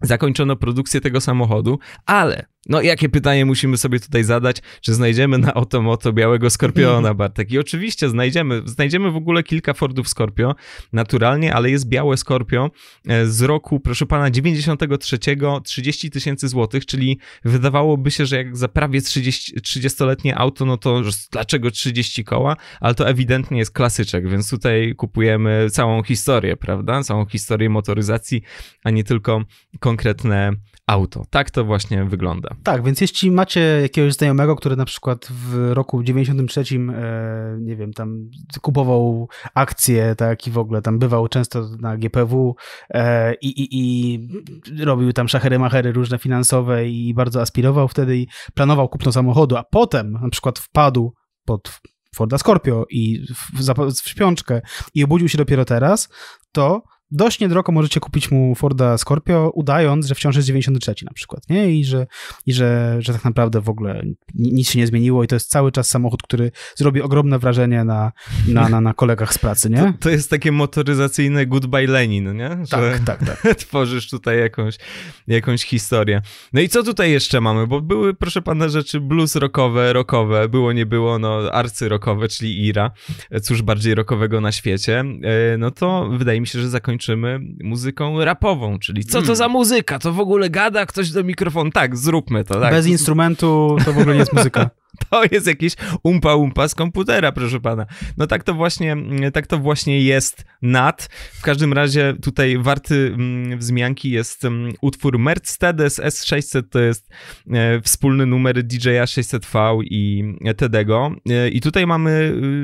zakończono produkcję tego samochodu, ale no jakie pytanie musimy sobie tutaj zadać? Czy znajdziemy na Otomoto białego Skorpiona, mhm. Bartek? I oczywiście znajdziemy. Znajdziemy w ogóle kilka Fordów Scorpio, naturalnie, ale jest białe Scorpio e, z roku, proszę pana, 93, 30 tysięcy złotych, czyli wydawałoby się, że jak za prawie 30, 30-letnie auto, no to dlaczego 30 koła? Ale to ewidentnie jest klasyczek, więc tutaj kupujemy całą historię, prawda? Całą historię motoryzacji, a nie tylko konkretne auto. Tak to właśnie wygląda. Tak, więc jeśli macie jakiegoś znajomego, który na przykład w roku 93, e, nie wiem, tam kupował akcje, tak, i w ogóle tam bywał często na GPW e, i, i, i robił tam szachery, machery różne finansowe i bardzo aspirował wtedy i planował kupno samochodu, a potem na przykład wpadł pod Forda Scorpio i w, w, w śpiączkę i obudził się dopiero teraz, to dość niedrogo możecie kupić mu Forda Scorpio, udając, że wciąż jest 93 na przykład, nie? I że, i że, że tak naprawdę w ogóle nic się nie zmieniło i to jest cały czas samochód, który zrobi ogromne wrażenie na, na, na, na kolegach z pracy, nie? To, to jest takie motoryzacyjne goodbye Lenin, nie? Że tak, tak, tak. <laughs> tworzysz tutaj jakąś, jakąś historię. No i co tutaj jeszcze mamy? Bo były, proszę pana, rzeczy blues rockowe, rockowe, było, nie było, no arcy rockowe, czyli Ira, cóż bardziej rockowego na świecie, e, no to wydaje mi się, że zakończyliśmy kończymy muzyką rapową, czyli co to hmm. za muzyka? To w ogóle gada ktoś do mikrofonu. Tak, zróbmy to. Tak. Bez instrumentu to w ogóle nie jest muzyka. <laughs> <laughs> To jest jakiś umpa umpa z komputera, proszę pana. No tak to właśnie, mm, tak to właśnie jest nad. W każdym razie tutaj warty mm, wzmianki jest mm, utwór Mercedes S600, to jest e, wspólny numer DJa 600V i e, Tedego. E, I tutaj mamy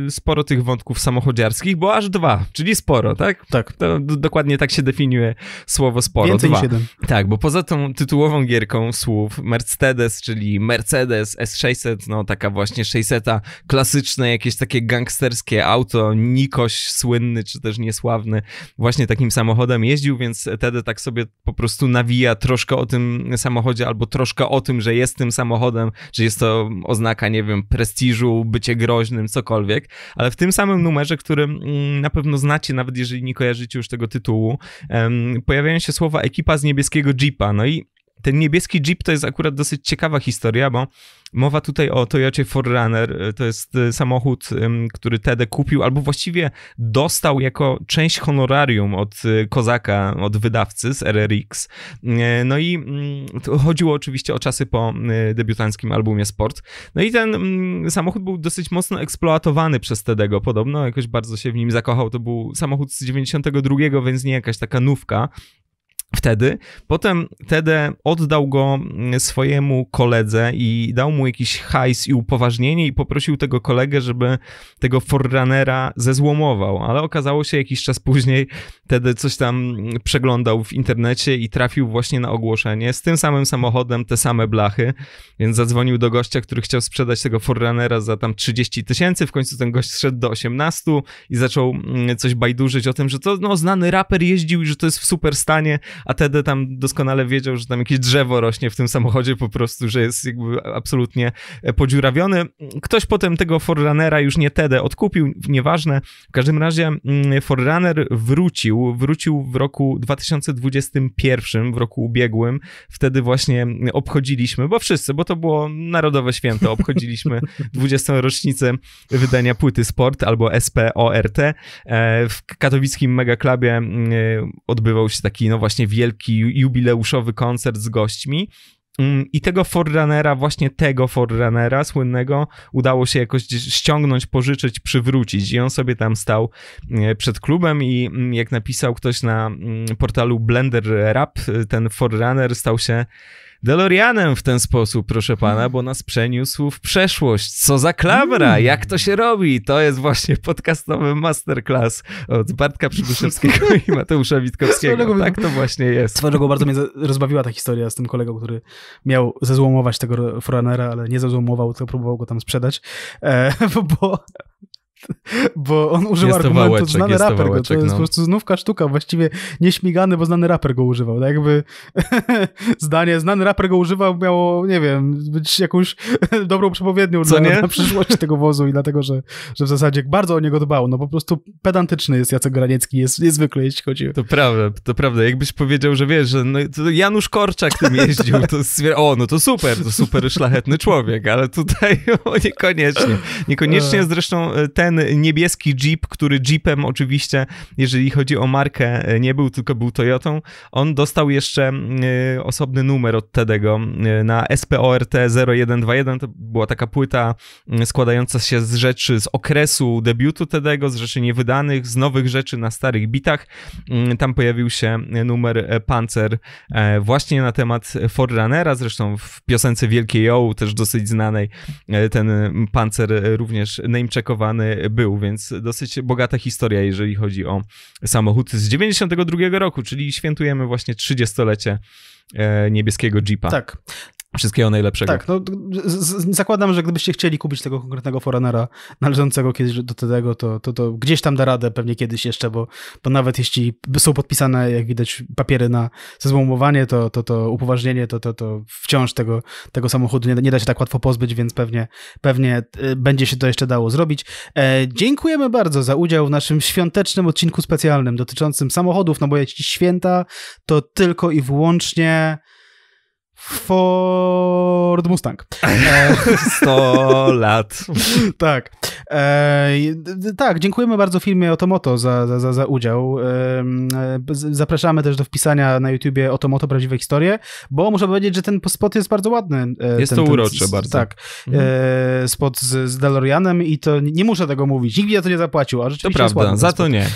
y, sporo tych wątków samochodziarskich, bo aż dwa, czyli sporo, tak? Tak. To dokładnie tak się definiuje słowo sporo. Więcej dwa. jeden. Tak, bo poza tą tytułową gierką słów Mercedes, czyli Mercedes S600, no no taka właśnie 600 klasyczne, jakieś takie gangsterskie auto, Nikoś słynny czy też niesławny właśnie takim samochodem jeździł, więc wtedy tak sobie po prostu nawija troszkę o tym samochodzie albo troszkę o tym, że jest tym samochodem, że jest to oznaka, nie wiem, prestiżu, bycie groźnym, cokolwiek, ale w tym samym numerze, którym mm, na pewno znacie, nawet jeżeli nie kojarzycie już tego tytułu, pojawiają się słowa ekipa z niebieskiego Jeepa, no i ten niebieski Jeep to jest akurat dosyć ciekawa historia, bo mowa tutaj o Toyocie Forerunner. E, to jest e, samochód, który Tede kupił, albo właściwie dostał jako część honorarium od e, kozaka, od wydawcy z RRX. No i mm, chodziło oczywiście o czasy po debiutanckim albumie Sport. No i ten mm, samochód był dosyć mocno eksploatowany przez Tedego podobno, jakoś bardzo się w nim zakochał. To był samochód z 92, więc nie jakaś taka nówka, wtedy. Potem Tede oddał go mm, swojemu koledze i dał mu jakiś hajs i upoważnienie i poprosił tego kolegę, żeby tego Forerunnera zezłomował, ale okazało się jakiś czas później tedy coś tam mm, przeglądał w internecie i trafił właśnie na ogłoszenie z tym samym samochodem, te same blachy, więc zadzwonił do gościa, który chciał sprzedać tego Forerunnera za tam 30 tysięcy, w końcu ten gość szedł do 18 i zaczął mm, coś bajdurzyć o tym, że to no, znany raper jeździł i że to jest w super stanie, a Tedy tam doskonale wiedział, że tam jakieś drzewo rośnie w tym samochodzie po prostu, że jest jakby absolutnie e, podziurawiony. Ktoś potem tego Forerunnera już nie Tedy odkupił, nieważne. W każdym razie mm, Forerunner wrócił, wrócił w roku 2021, w roku ubiegłym. Wtedy właśnie obchodziliśmy, bo wszyscy, bo to było narodowe święto, obchodziliśmy 20. <laughs> rocznicę wydania płyty Sport albo SPORT. E, w katowickim megaklubie mm, odbywał się taki, no właśnie, wielki jubileuszowy koncert z gośćmi. Mm, I tego Forerunnera, właśnie tego Forerunnera słynnego udało się jakoś ściągnąć, pożyczyć, przywrócić. I on sobie tam stał e, przed klubem i mm, jak napisał ktoś na mm, portalu Blender Rap, e, ten Forerunner stał się DeLoreanem w ten sposób, proszę pana, bo nas przeniósł w przeszłość. Co za klabra, mm. jak to się robi? To jest właśnie podcastowy masterclass od Bartka Przybyszewskiego <laughs> i Mateusza Witkowskiego. Tak to właśnie jest. Swoją drogą bardzo mnie rozbawiła ta historia z tym kolegą, który miał zezłomować tego foreignera, ale nie zezłomował, tylko próbował go tam sprzedać, e, <laughs> bo bo on użył jest argumentu wałeczek, znany raper. Wałeczek, go, to jest no. po prostu znówka sztuka, właściwie nieśmigany, bo znany raper go używał. Tak jakby <laughs> zdanie, znany raper go używał, miało, nie wiem, być jakąś <laughs> dobrą przepowiednią Co przyszłości nie? na przyszłość tego wozu i dlatego, że, że w zasadzie bardzo o niego dbał. No po prostu pedantyczny jest Jacek Graniecki, jest niezwykle, jeśli chodzi To prawda, to prawda. Jakbyś powiedział, że wiesz, że no, Janusz Korczak tym jeździł, to o, no to super, to super szlachetny człowiek, ale tutaj <laughs> o, niekoniecznie. Niekoniecznie e. zresztą e, ten ten niebieski Jeep, który Jeepem oczywiście, jeżeli chodzi o markę, e, nie był, tylko był Toyotą, on dostał jeszcze e, osobny numer od Tedego e, na SPORT 0121. To była taka płyta składająca się z rzeczy z okresu debiutu Tedego, z rzeczy niewydanych, z nowych rzeczy na starych bitach. Mm, tam pojawił się numer Panzer właśnie na temat Forerunnera, zresztą w piosence Wielkiej Ołu, też dosyć znanej, ten Panzer również namecheckowany był, więc dosyć bogata historia, jeżeli chodzi o samochód z 92 roku, czyli świętujemy właśnie 30-lecie e, niebieskiego Jeepa. Tak. Wszystkiego najlepszego. Tak, no, zakładam, że gdybyście chcieli kupić tego konkretnego Foreignera należącego kiedyś do tego, to, to, to gdzieś tam da radę pewnie kiedyś jeszcze, bo, bo nawet jeśli są podpisane, jak widać, papiery na zezłomowanie, to, to, to upoważnienie, to, to, to wciąż tego, tego samochodu nie, nie da się tak łatwo pozbyć, więc pewnie, pewnie y, będzie się to jeszcze dało zrobić. E, dziękujemy bardzo za udział w naszym świątecznym odcinku specjalnym dotyczącym samochodów, no bo jeśli święta, to tylko i wyłącznie Ford Mustang. 100 <laughs> lat. <laughs> tak. E, tak, dziękujemy bardzo filmie Otomoto za, za, za udział. E, zapraszamy też do wpisania na YouTubie Otomoto Prawdziwe Historie, bo muszę powiedzieć, że ten spot jest bardzo ładny. E, jest ten, to urocze bardzo. Tak. Mhm. E, spot z, z DeLoreanem i to nie muszę tego mówić. Nikt mi za to nie zapłacił, a rzeczywiście To prawda, za to nie.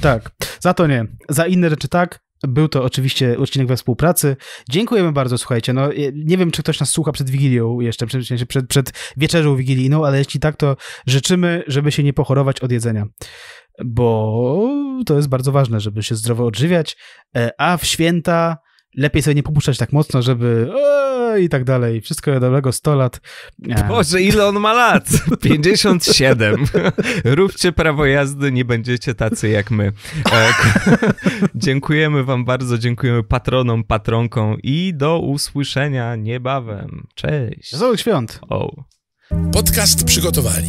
Tak, za to nie. Za inne rzeczy tak, był to oczywiście odcinek we współpracy. Dziękujemy bardzo, słuchajcie. No, e, nie wiem, czy ktoś nas słucha przed Wigilią jeszcze, przed, przed, przed wieczerzą wigilijną, ale jeśli tak, to życzymy, żeby się nie pochorować od jedzenia, bo to jest bardzo ważne, żeby się zdrowo odżywiać, e, a w święta lepiej sobie nie popuszczać tak mocno, żeby i tak dalej. Wszystko dobrego 100 lat. E. <laughs> Boże, ile on ma lat? 57. <laughs> <laughs> Róbcie prawo jazdy, nie będziecie tacy jak my. E, dziękujemy wam bardzo, dziękujemy patronom, patronkom i do usłyszenia niebawem. Cześć. Wesołych świąt. Oh. Podcast przygotowali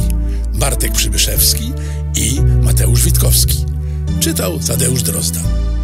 Bartek Przybyszewski i Mateusz Witkowski. Czytał Tadeusz Drozda.